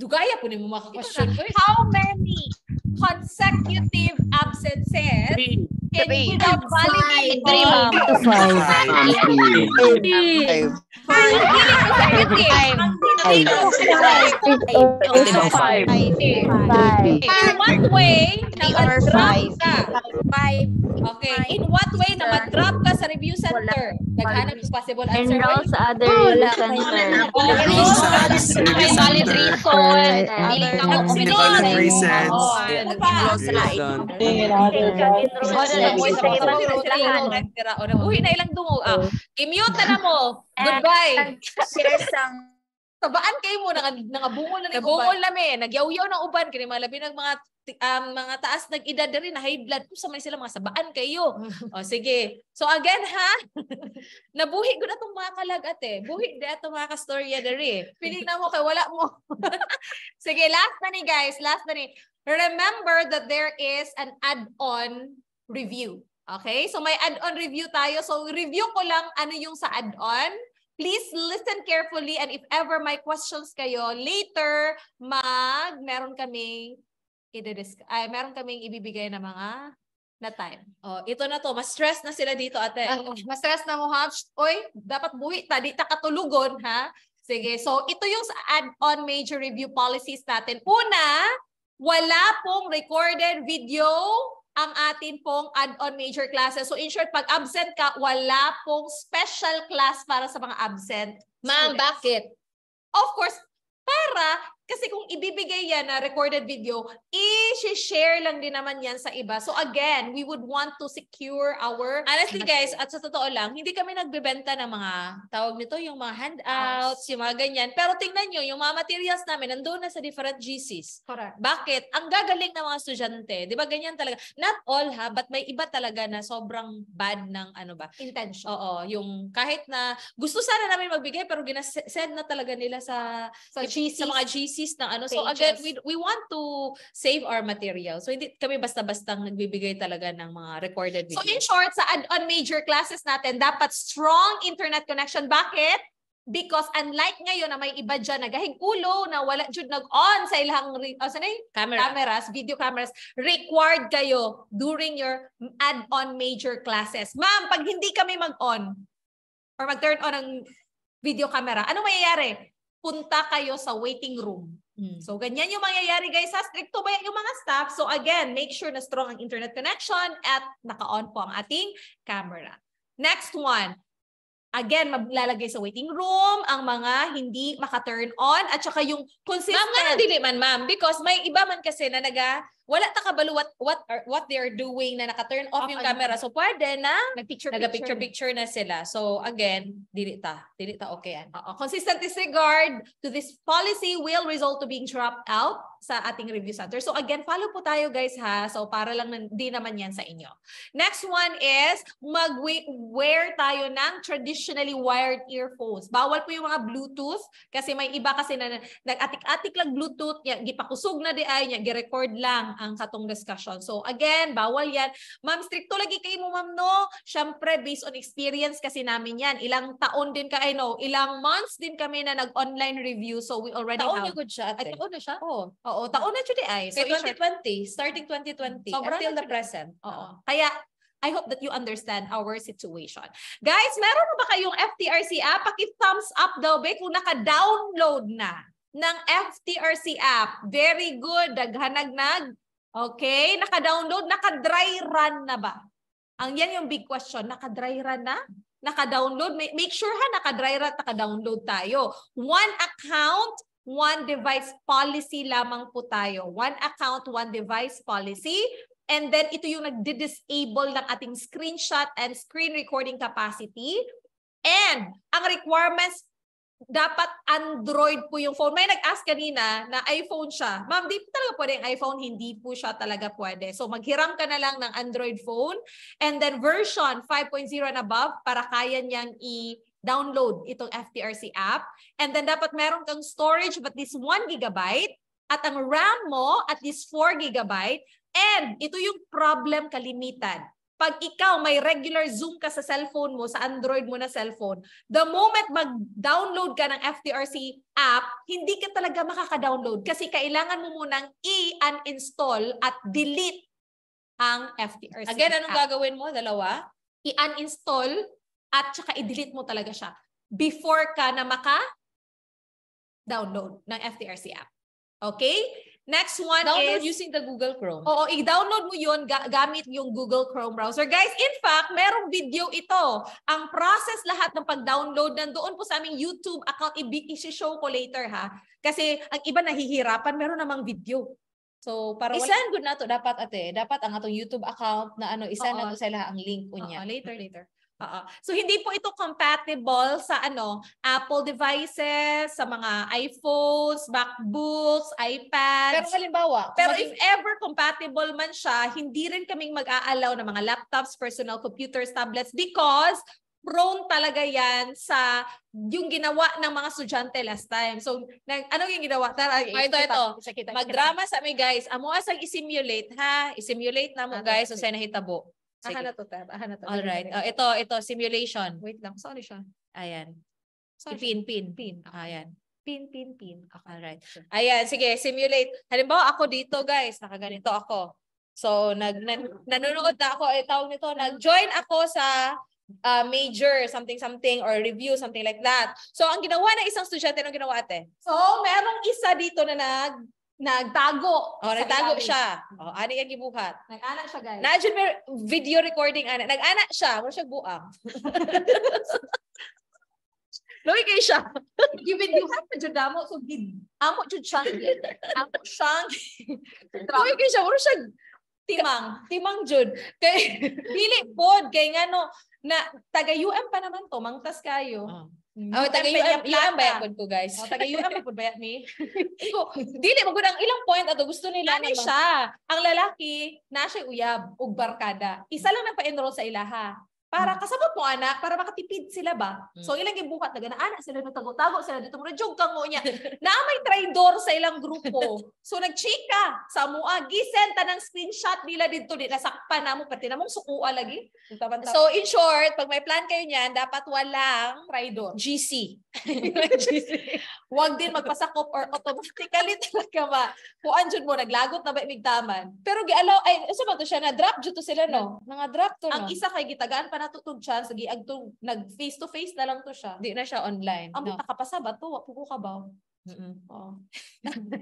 Dugaya po ni mo makakwestiyon ko. How many? consecutive absences three. and three. without validating In what way na madrap ka? Okay. In what way na mag-drop ka sa review center? Naghanap yung possible answer. Enroll sa other review center. Enroll sa other review center. Valid reason. Valid reason. Ano pa? Uy, na ilang dungo. Ah, i-mute na na mo. Goodbye. Siresang. Tabaan kayo mo nang nangabungol na ni Nabungol na me, nagyawyaw ng uban mga malabi ng mga um, mga taas nag-edad rin na high blood kung samay sila mga sabaan kayo. o sige. So again ha, nabuhi gud atong mga kalagat eh. Buhi di atong mga kastorya diri. Pili na mo kay wala mo. sige, last na ni guys, last na ni remember that there is an add-on review. Okay? So may add-on review tayo. So review ko lang ano yung sa add-on. Please listen carefully and if ever may questions kayo, later mag meron kaming i-discuss. Ay, meron kaming ibibigay na mga na time. Oh, ito na to. Mas stress na sila dito, ate. Uh, mas stress na mo, ha? Oy, dapat buhi. Tadi takatulugon, ha? Sige. So, ito yung add-on major review policies natin. Una, wala pong recorded video ang atin pong add-on major classes. So in short, pag absent ka, wala pong special class para sa mga absent. Ma'am, bakit? Of course, para kasi kung ibibigay yan na recorded video, i-share lang din naman yan sa iba. So again, we would want to secure our... Honestly guys, at sa totoo lang, hindi kami nagbebenta ng mga, tawag nito, yung mga handouts, yung mga ganyan. Pero tingnan nyo, yung mga materials namin, nandoon na sa different GCs. Correct. Bakit? Ang gagaling ng mga estudyante. Di ba ganyan talaga? Not all ha, but may iba talaga na sobrang bad ng ano ba? Intention. Oo. Yung kahit na gusto sana namin magbigay pero ginasend na talaga nila sa, sa, GCs. sa mga GCs thesis ng ano. Pages. So again, we, we want to save our material. So hindi kami basta-basta nagbibigay talaga ng mga recorded videos. So in short, sa on major classes natin, dapat strong internet connection. Bakit? Because unlike ngayon na may iba dyan nagahing ulo, na wala jud nag-on sa ilang oh, sanay? Camera. cameras, video cameras, required kayo during your add-on major classes. Ma'am, pag hindi kami mag-on or mag-turn on ang video camera, ano mayayari? punta kayo sa waiting room. Hmm. So, ganyan yung mangyayari guys. Ha? Stricto ba yung mga staff? So, again, make sure na strong ang internet connection at naka-on po ang ating camera. Next one. Again, maglalagay sa waiting room ang mga hindi maka-turn on at saka yung consistent. Ma'am, nga dili man ma'am because may iba man kasi na naga wala ta kabalo what what are, what they are doing na naka-turn off, off yung camera. Ano. So pwede na nagpicture picture picture na sila. So again, dili ta, dili ta okay an. Uh-oh. Consistent disregard to this policy will result to being dropped out sa ating review center. So again, follow po tayo guys ha. So para lang hindi naman yan sa inyo. Next one is mag-wear tayo ng traditionally wired earphones. Bawal po yung mga Bluetooth kasi may iba kasi na nag-atik-atik lang Bluetooth, niya, gipakusog na di ay, niya, gi-record lang ang katong discussion. So again, bawal yan. Ma'am, stricto lagi kayo mo ma'am no. Syempre based on experience kasi namin yan. Ilang taon din ka, I know, ilang months din kami na nag-online review. So we already taon have. Taon good siya ate. Ay, taon na siya? Oo. Oo, taon na siya di ay. So 2020, starting 2020 Sobra until the present. Oo. Kaya I hope that you understand our situation. Guys, meron ba kayong FTRC app? Paki-thumbs up daw, ba? kung naka-download na ng FTRC app. Very good. Daghanag nag Okay? Naka-download? Naka-dry run na ba? Ang yan yung big question. Naka-dry run na? Naka-download? Make sure ha, naka-dry run, naka-download tayo. One account, one device policy lamang po tayo. One account, one device policy. And then ito yung nag disable ng ating screenshot and screen recording capacity. And ang requirements dapat Android po yung phone. May nag-ask kanina na iPhone siya. Ma'am, di talaga pwede yung iPhone. Hindi po siya talaga pwede. So maghiram ka na lang ng Android phone and then version 5.0 and above para kaya niyang i- download itong FTRC app. And then dapat meron kang storage but this 1 gigabyte at ang RAM mo at least 4 gigabyte. And ito yung problem kalimitan pag ikaw may regular Zoom ka sa cellphone mo, sa Android mo na cellphone, the moment mag-download ka ng FTRC app, hindi ka talaga makaka-download kasi kailangan mo munang i-uninstall at delete ang FTRC Again, anong gagawin mo? Dalawa? I-uninstall at saka i-delete mo talaga siya before ka na maka-download ng FTRC app. Okay? Next one download is... using the Google Chrome. Oo, i-download mo yun ga- gamit yung Google Chrome browser. Guys, in fact, merong video ito. Ang process lahat ng pag-download nandoon po sa aming YouTube account. I-show ko later ha. Kasi ang iba nahihirapan, meron namang video. So, para wala... good na to dapat ate. Dapat ang atong YouTube account na ano, isan na to sa ang link unya. oh later, later. So hindi po ito compatible sa ano, Apple devices, sa mga iPhones, MacBooks, iPads. Pero halimbawa, pero mag- if ever compatible man siya, hindi rin kaming mag-aalaw ng mga laptops, personal computers, tablets because prone talaga yan sa yung ginawa ng mga estudyante last time. So, nag, ano yung ginawa? Tara, ito, ito. ito. ito. Magdrama sa mi guys. Amo asang isimulate, ha? Isimulate na mo, ano? guys. So, sa nahitabo. Sige. Aha na to, Tab. Aha na to. All right. Oh, ito, ito, simulation. Wait lang. Sorry siya. Ayan. Sorry. Pin, pin. Pin. Ah, ayan. Pin, pin, pin. Okay. All right. Ayan, sige, simulate. Halimbawa, ako dito, guys. Nakaganito ako. So, nag, nan, nanonood na ako. Eh, tawag nito, nag-join ako sa uh, major, something, something, or review, something like that. So, ang ginawa na isang estudyante, anong ginawa ate? So, merong isa dito na nag Nagtago. Oh, nagtago siya. Oh, ani ka gibuhat. Nag-anak siya, guys. Na jud video recording ana. Nag-anak siya, wala siya buang. Luwi kay siya. Given you have to damo so gid. Amo jud siya. Amo siya. Luwi kay siya, wala siya timang, timang jud. Kay dili pod kay ngano na taga UM pa naman to, mangtas kayo. Oh. Hmm. Oh, taga UM, UM bayakod ko, guys. Oh, taga UM bayakod bayat ni. Dili, magod ang ilang point ato gusto nila. Ani siya. Ang lalaki, na siya uyab, ug barkada. Isa lang pa enroll sa ilaha. Para hmm. kasama po anak, para makatipid sila ba? Hmm. So ilang gibuhat na ganaana sila nagtago-tago sila dito mura jog kango niya. Naa may traidor sa ilang grupo. So nagchika sa mua gisen tanang screenshot nila dito di nasakpan namo pati namong sukuwa lagi. So in short, pag may plan kayo niyan, dapat walang traidor. GC. GC. Huwag din magpasakop or automatically talaga ba. Kuan jud mo naglagot na ba migtaman. Pero gialaw ay usa ba to siya na drop jud to sila no. Mga hmm. drop to no. Ang isa kay gitagaan pa na to tug chance gi agtog nag face to face na lang to siya. Di na siya online. Ang no. ka pa sa bato, pugo ka ba? Mm-mm. Oo. Oh.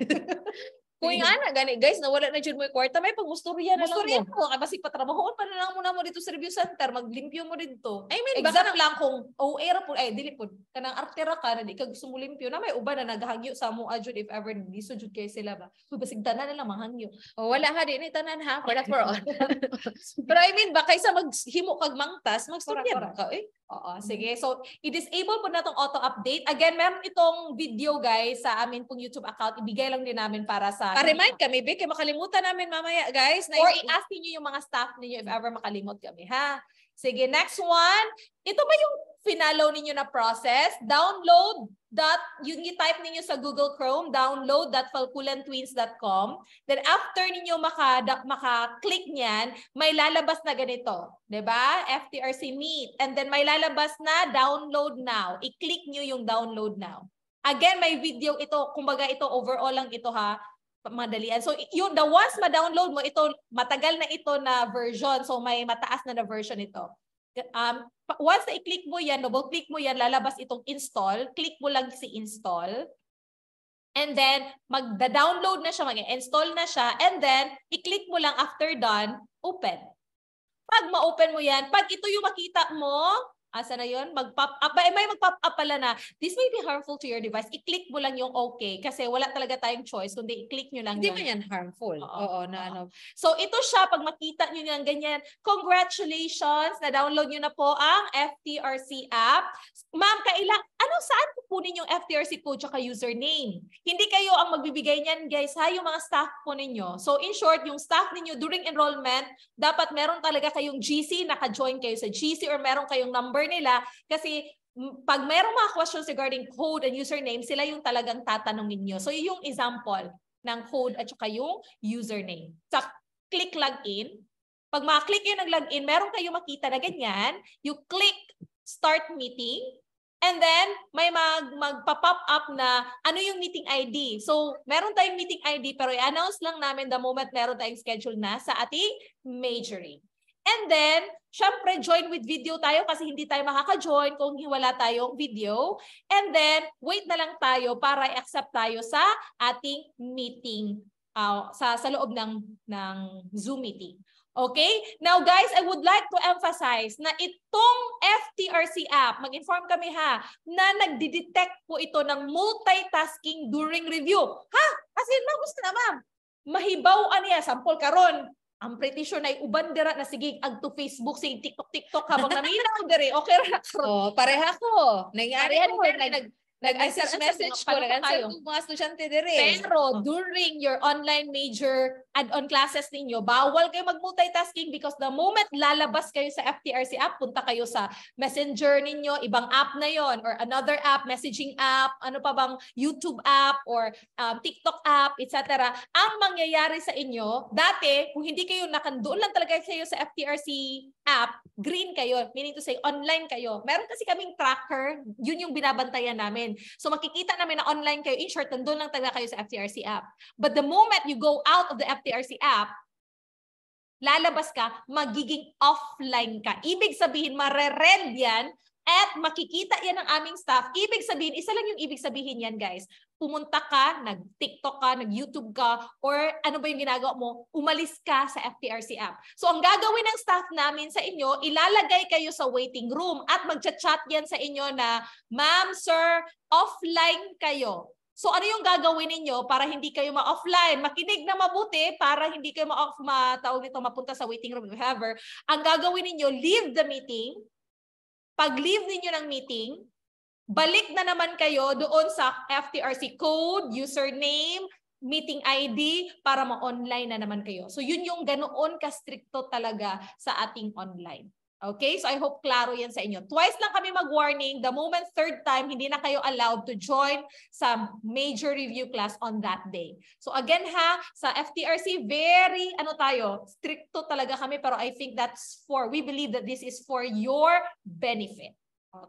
Kuy ana gani guys nawala na jud mo kwarta may pangustorya na Musturya lang mo. Mustorya mo kasi patrabahoon pa na lang muna mo dito sa review center maglimpyo mo dito. I mean exam baka lang kung OA ra pud ay dili pud kanang artera ka na di ka gusto mo limpyo na may uban na naghagyo sa mo ajud if ever diso jud kay sila ba. Kuy basig tanan na lang mahangyo. O, oh, wala ha di ni tanan ha for that for all. Pero I mean baka isa maghimo kag mangtas magstorya ka eh. Oo, mm-hmm. sige. So, i-disable po na itong auto-update. Again, meron itong video, guys, sa amin pong YouTube account. Ibigay lang din namin para sa bagay. Pa-remind kami, Vic, makalimutan namin mamaya, guys. Na Or i-ask niyo yung mga staff niyo if ever makalimot kami, ha? Sige, next one. Ito ba yung finalo ninyo na process? Download dot, yung i-type ninyo sa Google Chrome, download.falculantwins.com. Then after ninyo maka, maka-click niyan, may lalabas na ganito. ba? Diba? FTRC Meet. And then may lalabas na download now. I-click nyo yung download now. Again, may video ito. Kumbaga ito, overall lang ito ha madalian. So yung the once ma-download mo, ito, matagal na ito na version. So may mataas na na version ito. Um, once na i-click mo yan, double click mo yan, lalabas itong install. Click mo lang si install. And then, magda-download na siya, mag-install na siya. And then, i-click mo lang after done, open. Pag ma-open mo yan, pag ito yung makita mo, Asa na yon Mag-pop up. May, eh, may mag-pop up pala na, this may be harmful to your device. I-click mo lang yung okay kasi wala talaga tayong choice kundi i-click nyo lang Hindi ba yan harmful. Oo, Oo na ano. So ito siya, pag makita nyo yan ganyan, congratulations, na-download nyo na po ang FTRC app. Ma'am, kailang, ano, saan kukunin yung FTRC code at username? Hindi kayo ang magbibigay niyan, guys, ha? Yung mga staff po ninyo. So in short, yung staff ninyo during enrollment, dapat meron talaga kayong GC, naka-join kayo sa GC or meron kayong number nila kasi pag mayroong mga questions regarding code and username, sila yung talagang tatanungin nyo. So yung example ng code at saka yung username. Sa click login, pag ma-click yun ng login, meron kayo makita na ganyan. You click start meeting, And then, may mag, magpa-pop up na ano yung meeting ID. So, meron tayong meeting ID pero i-announce lang namin the moment meron tayong schedule na sa ating majoring. And then, Siyempre, join with video tayo kasi hindi tayo makaka-join kung wala tayong video. And then, wait na lang tayo para accept tayo sa ating meeting, uh, sa, sa loob ng, ng Zoom meeting. Okay? Now guys, I would like to emphasize na itong FTRC app, mag-inform kami ha, na nagdi-detect po ito ng multitasking during review. Ha? Kasi in, ma'am, gusto na ma'am. Mahibaw ano yan, sample karon I'm pretty sure na uban na sige ag to Facebook sig TikTok TikTok habang naminaw dere okay ra Oh, pareha ko. Nangyari ko nag Nag-message message ko, nag-answer ko mga estudyante dire. Pero during your online major add-on classes ninyo, bawal kayo mag-multitasking because the moment lalabas kayo sa FTRC app, punta kayo sa messenger ninyo, ibang app na yon or another app, messaging app, ano pa bang YouTube app or um, TikTok app, etc. Ang mangyayari sa inyo, dati, kung hindi kayo nakandoon lang talaga kayo sa FTRC app, green kayo. Meaning to say, online kayo. Meron kasi kaming tracker. Yun yung binabantayan namin. So makikita namin na online kayo. In short, nandun lang talaga kayo sa FTRC app. But the moment you go out of the FTRC app, lalabas ka, magiging offline ka. Ibig sabihin, marerend yan at makikita yan ng aming staff. Ibig sabihin, isa lang yung ibig sabihin yan guys. Pumunta ka, nag-TikTok ka, nag-YouTube ka, or ano ba yung ginagawa mo, umalis ka sa FTRC app. So ang gagawin ng staff namin sa inyo, ilalagay kayo sa waiting room at magcha-chat yan sa inyo na, Ma'am, sir, offline kayo. So ano yung gagawin ninyo para hindi kayo ma-offline? Makinig na mabuti para hindi kayo ma-off, matawag nito, mapunta sa waiting room, whatever. Ang gagawin ninyo, leave the meeting pag-leave ninyo ng meeting, balik na naman kayo doon sa FTRC code, username, meeting ID para ma-online na naman kayo. So yun yung ganoon ka-stricto talaga sa ating online. Okay? So I hope klaro yan sa inyo. Twice lang kami mag-warning. The moment third time, hindi na kayo allowed to join sa major review class on that day. So again ha, sa FTRC, very, ano tayo, stricto talaga kami. Pero I think that's for, we believe that this is for your benefit.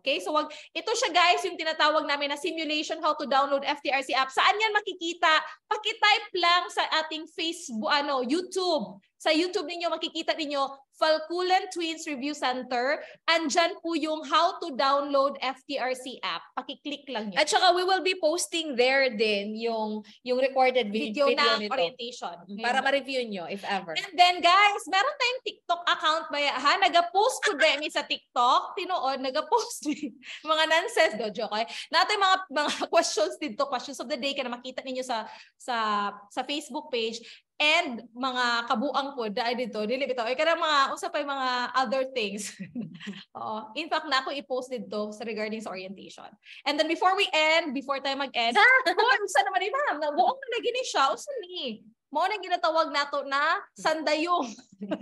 Okay? So wag ito siya guys, yung tinatawag namin na simulation how to download FTRC app. Saan yan makikita? Paki-type lang sa ating Facebook ano, YouTube. Sa YouTube ninyo, makikita ninyo, Falkulen Twins Review Center. Andyan po yung how to download FTRC app. Pakiclick lang yun. At saka we will be posting there din yung, yung recorded video, video na nito. orientation. Okay. Mm-hmm. Para ma-review nyo, if ever. And then guys, meron tayong TikTok account ba? Ha? Nag-post ko din sa TikTok. Tinood, nag-post mga nonsense. Do, joke. Okay? Natin mga, mga questions dito, questions of the day, kaya makita ninyo sa, sa, sa Facebook page and mga kabuang po dahil dito dili bitaw ay eh, kanang mga usa pay mga other things oo in fact na ako i-post dito sa regarding sa orientation and then before we end before tayo mag-end ah usa naman ni ma'am na buong na gini siya usa ni mao na ginatawag nato na sandayong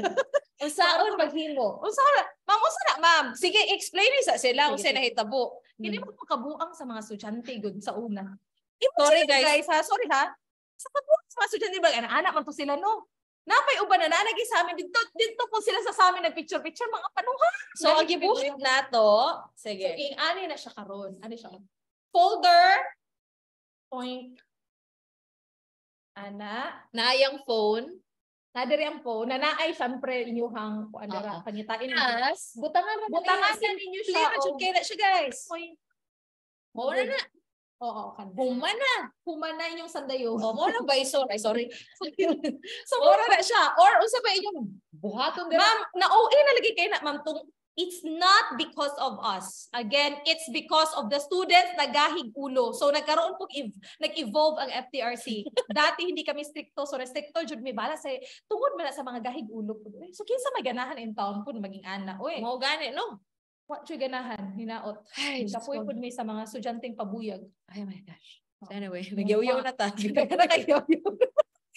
usaon maghimo usa ma'am usa na ma'am sige explain ni sa sila usa nahitabo kini hmm. mo kabuang sa mga estudyante gud sa una Sorry guys. guys ha, sorry ha. Sa kabuang mga estudyante ba, anak man to sila, no? Napay uban na nanagi sa amin dito dito po sila sa amin nagpicture picture mga panuha. So ang gibuhat na to, sige. So ani na siya karon. Ani siya. Folder point ana naayang phone Nadiri ang phone, nanaay syempre inyuhang kuan dara uh-huh. pangitain. Yes. Butangan na butangan na ninyo siya. Clear jud oh. kay na siya guys. Point. na na. Oo, kan. Humana. Humana inyong sandayo. O, oh, mo lang ba sorry, Ay, sorry. so, mura na siya. Or, unsa ba inyong buhaton dira? Ma'am, na-OA na oh, lagi kayo na, ma'am, tung It's not because of us. Again, it's because of the students nagahig ulo. So nagkaroon po ev- nag-evolve ang FTRC. Dati hindi kami stricto, so restricto jud mi bala sa tungod man sa mga gahig ulo po. So kinsa may ganahan in town po maging ana. Oy, mao gani no. What siya ganahan, hinaot. Ay, Kapoy po may sa mga estudyanteng pabuyag. Ay, my gosh. So oh. anyway, nagyaw-yaw na ta. Nagyaw-yaw.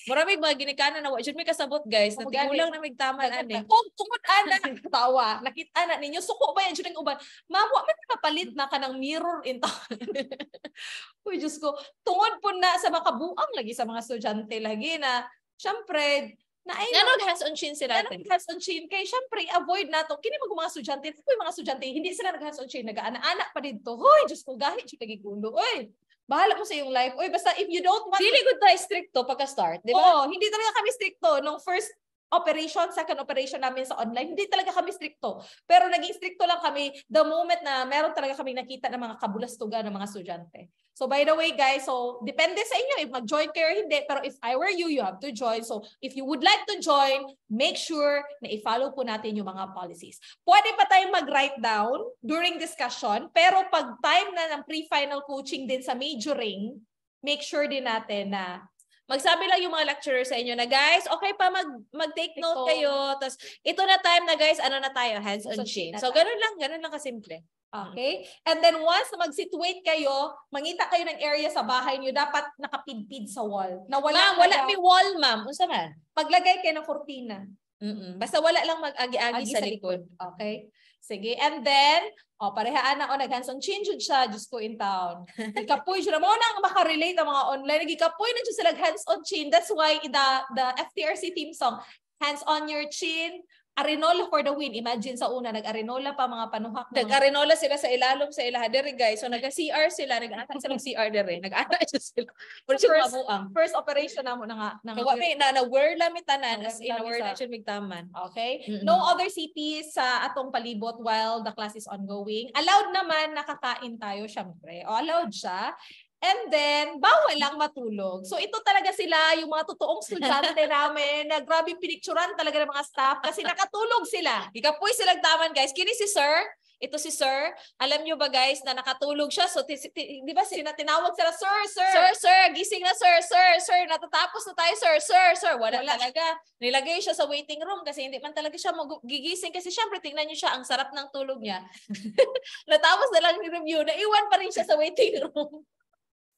Marami mga ginikanan na wa jud may kasabot guys na tigulang na migtaman ani. Kung oh, tungod ana tawa, nakita na ninyo suko ba yan jud uban. Ma'am, wa man mapalit na kanang mirror in taon. Uy Dios ko, tungod po na sa makabuang lagi sa mga estudyante lagi na syempre na ay, Nga nag on chin sila. Nga nag on chin. Kaya syempre, avoid na to. Kini mag mga sudyante. Kaya mga sudyante, hindi sila nag-has-on chin. Nag-anak-anak pa rin to. Hoy, Diyos ko, gahit siya nagigulo. Oy, bahala mo sa iyong life. Oy, basta if you don't want... Dili good tayo stricto pagka-start, di ba? Oo, hindi talaga kami stricto. Nung first operation, second operation namin sa online, hindi talaga kami stricto. Pero naging stricto lang kami the moment na meron talaga kami nakita ng mga kabulastugan ng mga estudyante. So by the way guys, so depende sa inyo if mag-join kayo hindi. Pero if I were you, you have to join. So if you would like to join, make sure na i-follow po natin yung mga policies. Pwede pa tayong mag-write down during discussion. Pero pag time na ng pre-final coaching din sa majoring, make sure din natin na Magsabi lang yung mga lecturer sa inyo na, guys, okay pa mag, mag-take Ito. note kayo. Tapos, ito na time na, guys, ano na tayo, hands-on so, So, ganun lang, ganun lang kasimple. Mm. Okay? And then once mag-situate kayo, mangita kayo ng area sa bahay niyo, dapat nakapidpid sa wall. Na wala ma'am, wala may wall, ma'am. Unsa man? Paglagay kayo ng kurtina. Mm-mm. Basta wala lang mag-agi-agi sa, likod. likod. Okay? Sige, and then, o, oh, parehaan na o, oh, nag-hands-on change siya, just ko in town. Ikapoy siya. Muna ang makarelate ang mga online. nag-ikapoy na siya sila hands-on chin. That's why the, the FTRC team song, hands on your chin, Arenola for the win. Imagine sa una, nag-arenola pa mga panuhak. Na nag-arenola sila sa ilalom sa ilaha. Dere guys, so nag-CR sila, nag-anak sila ng CR dere. Nag-anak sila. First, first, first operation na mo na nga. Na, Nagawa may na, na where lamit tanan, as in, na where na migtaman. Okay? No other cities sa atong palibot while the class is ongoing. Allowed naman nakakain tayo, syempre. O allowed siya. And then, bawal lang matulog. So ito talaga sila, yung mga totoong estudyante namin, na grabe pinikturan talaga ng mga staff kasi nakatulog sila. Ikapoy silang taman guys. Kini si sir, ito si sir, alam nyo ba guys na nakatulog siya? So, di ba sina tinawag sila, sir, sir, sir, sir, gising na sir, sir, sir, natatapos na tayo, sir, sir, sir. Wala, Wala. talaga. Nilagay siya sa waiting room kasi hindi man talaga siya mag- gigising kasi syempre tingnan nyo siya, ang sarap ng tulog niya. Natapos na lang ni review, naiwan pa rin siya sa waiting room.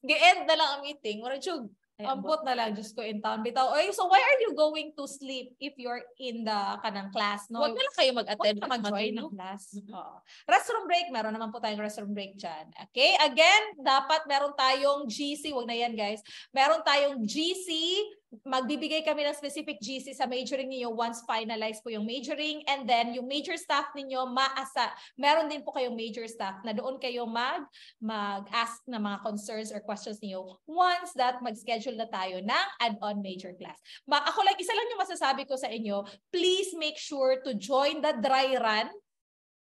Gi-end na lang ang meeting. Mura, Chug, ambot na lang. Diyos ko, in town. Bitaw, oy, so why are you going to sleep if you're in the kanang class? No? Huwag na lang kayo mag-attend. Huwag mag-join ng class. Oh. Restroom break. Meron naman po tayong restroom break dyan. Okay? Again, dapat meron tayong GC. Huwag na yan, guys. Meron tayong GC magbibigay kami ng specific GC sa majoring niyo once finalized po yung majoring and then yung major staff ninyo maasa meron din po kayong major staff na doon kayo mag mag-ask ng mga concerns or questions niyo once that mag-schedule na tayo ng add-on major class. Ma ako lang isa lang yung masasabi ko sa inyo, please make sure to join the dry run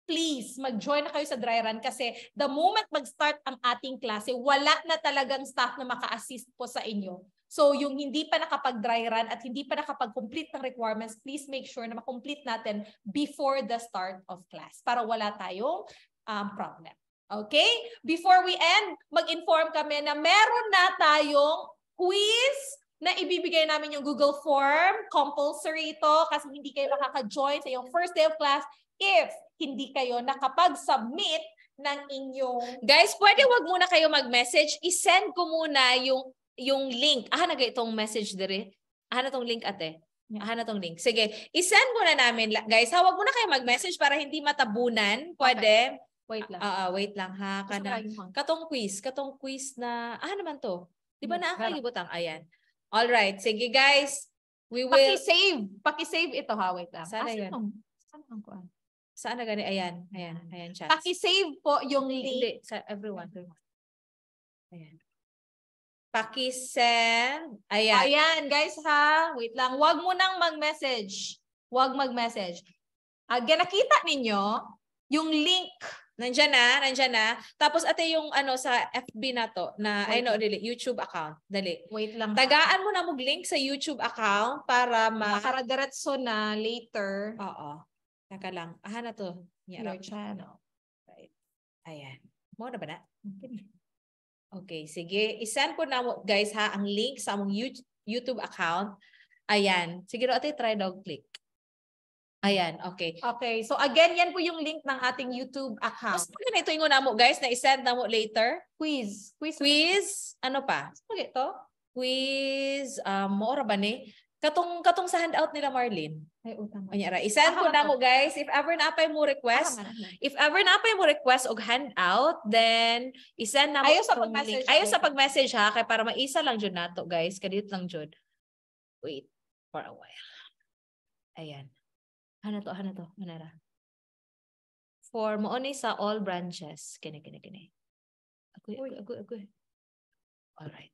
please, mag-join na kayo sa dry run kasi the moment mag-start ang ating klase, wala na talagang staff na maka-assist po sa inyo. So yung hindi pa nakapag-dry run at hindi pa nakapag-complete ng requirements, please make sure na makomplete natin before the start of class para wala tayong um, problem. Okay? Before we end, mag-inform kami na meron na tayong quiz na ibibigay namin yung Google Form. Compulsory ito kasi hindi kayo makaka-join sa yung first day of class if hindi kayo nakapag-submit ng inyong... Guys, pwede wag muna kayo mag-message. I-send ko muna yung yung link. Aha na itong message dire. Aha na tong link ate. Aha na tong link. Sige, isend mo na namin guys. Hawag mo na kayo mag-message para hindi matabunan. Pwede. Okay. Wait lang. Ah, uh, uh, wait lang ha. Kana, katong quiz, katong quiz na, ah naman to. Di ba hmm, ang Ayan. All right. Sige guys. We will... Paki-save. Paki-save ito ha. Wait lang. Saan yan? saan ang kuan? Saan na gani? Ayan. Ayan. Ayan, chat. Paki-save po yung link. Sa everyone. everyone. Ayan. Pakisend. Ayan. Ayan, guys ha. Wait lang. Huwag mo nang mag-message. Huwag mag-message. Again, ah, nakita ninyo yung link. Nandiyan na, nandiyan na. Tapos ate yung ano sa FB na to, na Wait. I dili, YouTube account. Dali. Wait lang. Tagaan mo na mong link sa YouTube account para ma... Makaradiretso na later. Oo. Taka lang. Aha na to. Your channel. Right. Oh. Ayan. Mo na ba na? Okay, sige. I-send ko na guys ha ang link sa among YouTube account. Ayan. Sige ate, try dog click. Ayan, okay. Okay, so again, yan po yung link ng ating YouTube account. Mas na ito yung mo guys, na i-send na mo later. Quiz. Quiz. Quiz. Ano pa? Okay, ano to. Quiz. Um, mora ba ni? Katong katong sa handout nila Marlene. Ay utang. Oh, Unyara, isend ko na mo guys. If ever na apay mo request, if ever na apay mo request og handout, then isend na mo Ayos sa pag-message. Ayo sa pag-message ha kay para maisa lang jud nato guys. Kadito lang jud. Wait for a while. Ayan. Hana to, hana to, manara. For mo sa all branches. Kini kini kini. Ako Ako ako ako. All right.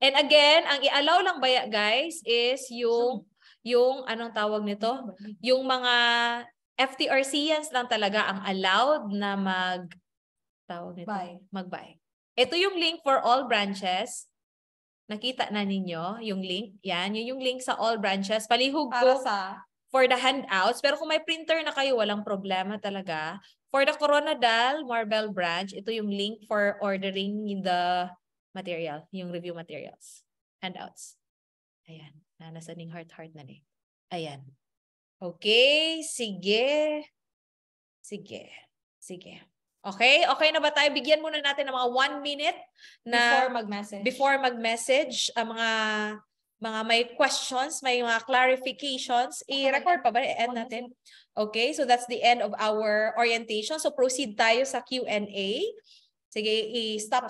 And again, ang i-allow lang ba guys is yung yung anong tawag nito? Yung mga FTRCians lang talaga ang allowed na mag tawag nito, mag-buy. Ito yung link for all branches. Nakita na ninyo yung link. Yan, yun yung link sa all branches. Palihog ko sa for the handouts. Pero kung may printer na kayo, walang problema talaga. For the Coronadal Marbel branch, ito yung link for ordering the material, yung review materials, handouts. Ayan, na nasa ning heart-heart na ni. Ayan. Okay, sige. Sige. Sige. Okay? Okay na ba tayo? Bigyan muna natin ng mga one minute na before mag-message. Before mag-message, ang ah, mga mga may questions, may mga clarifications. I-record pa ba? I-end natin. Okay, so that's the end of our orientation. So proceed tayo sa Q&A. Sige, i-stop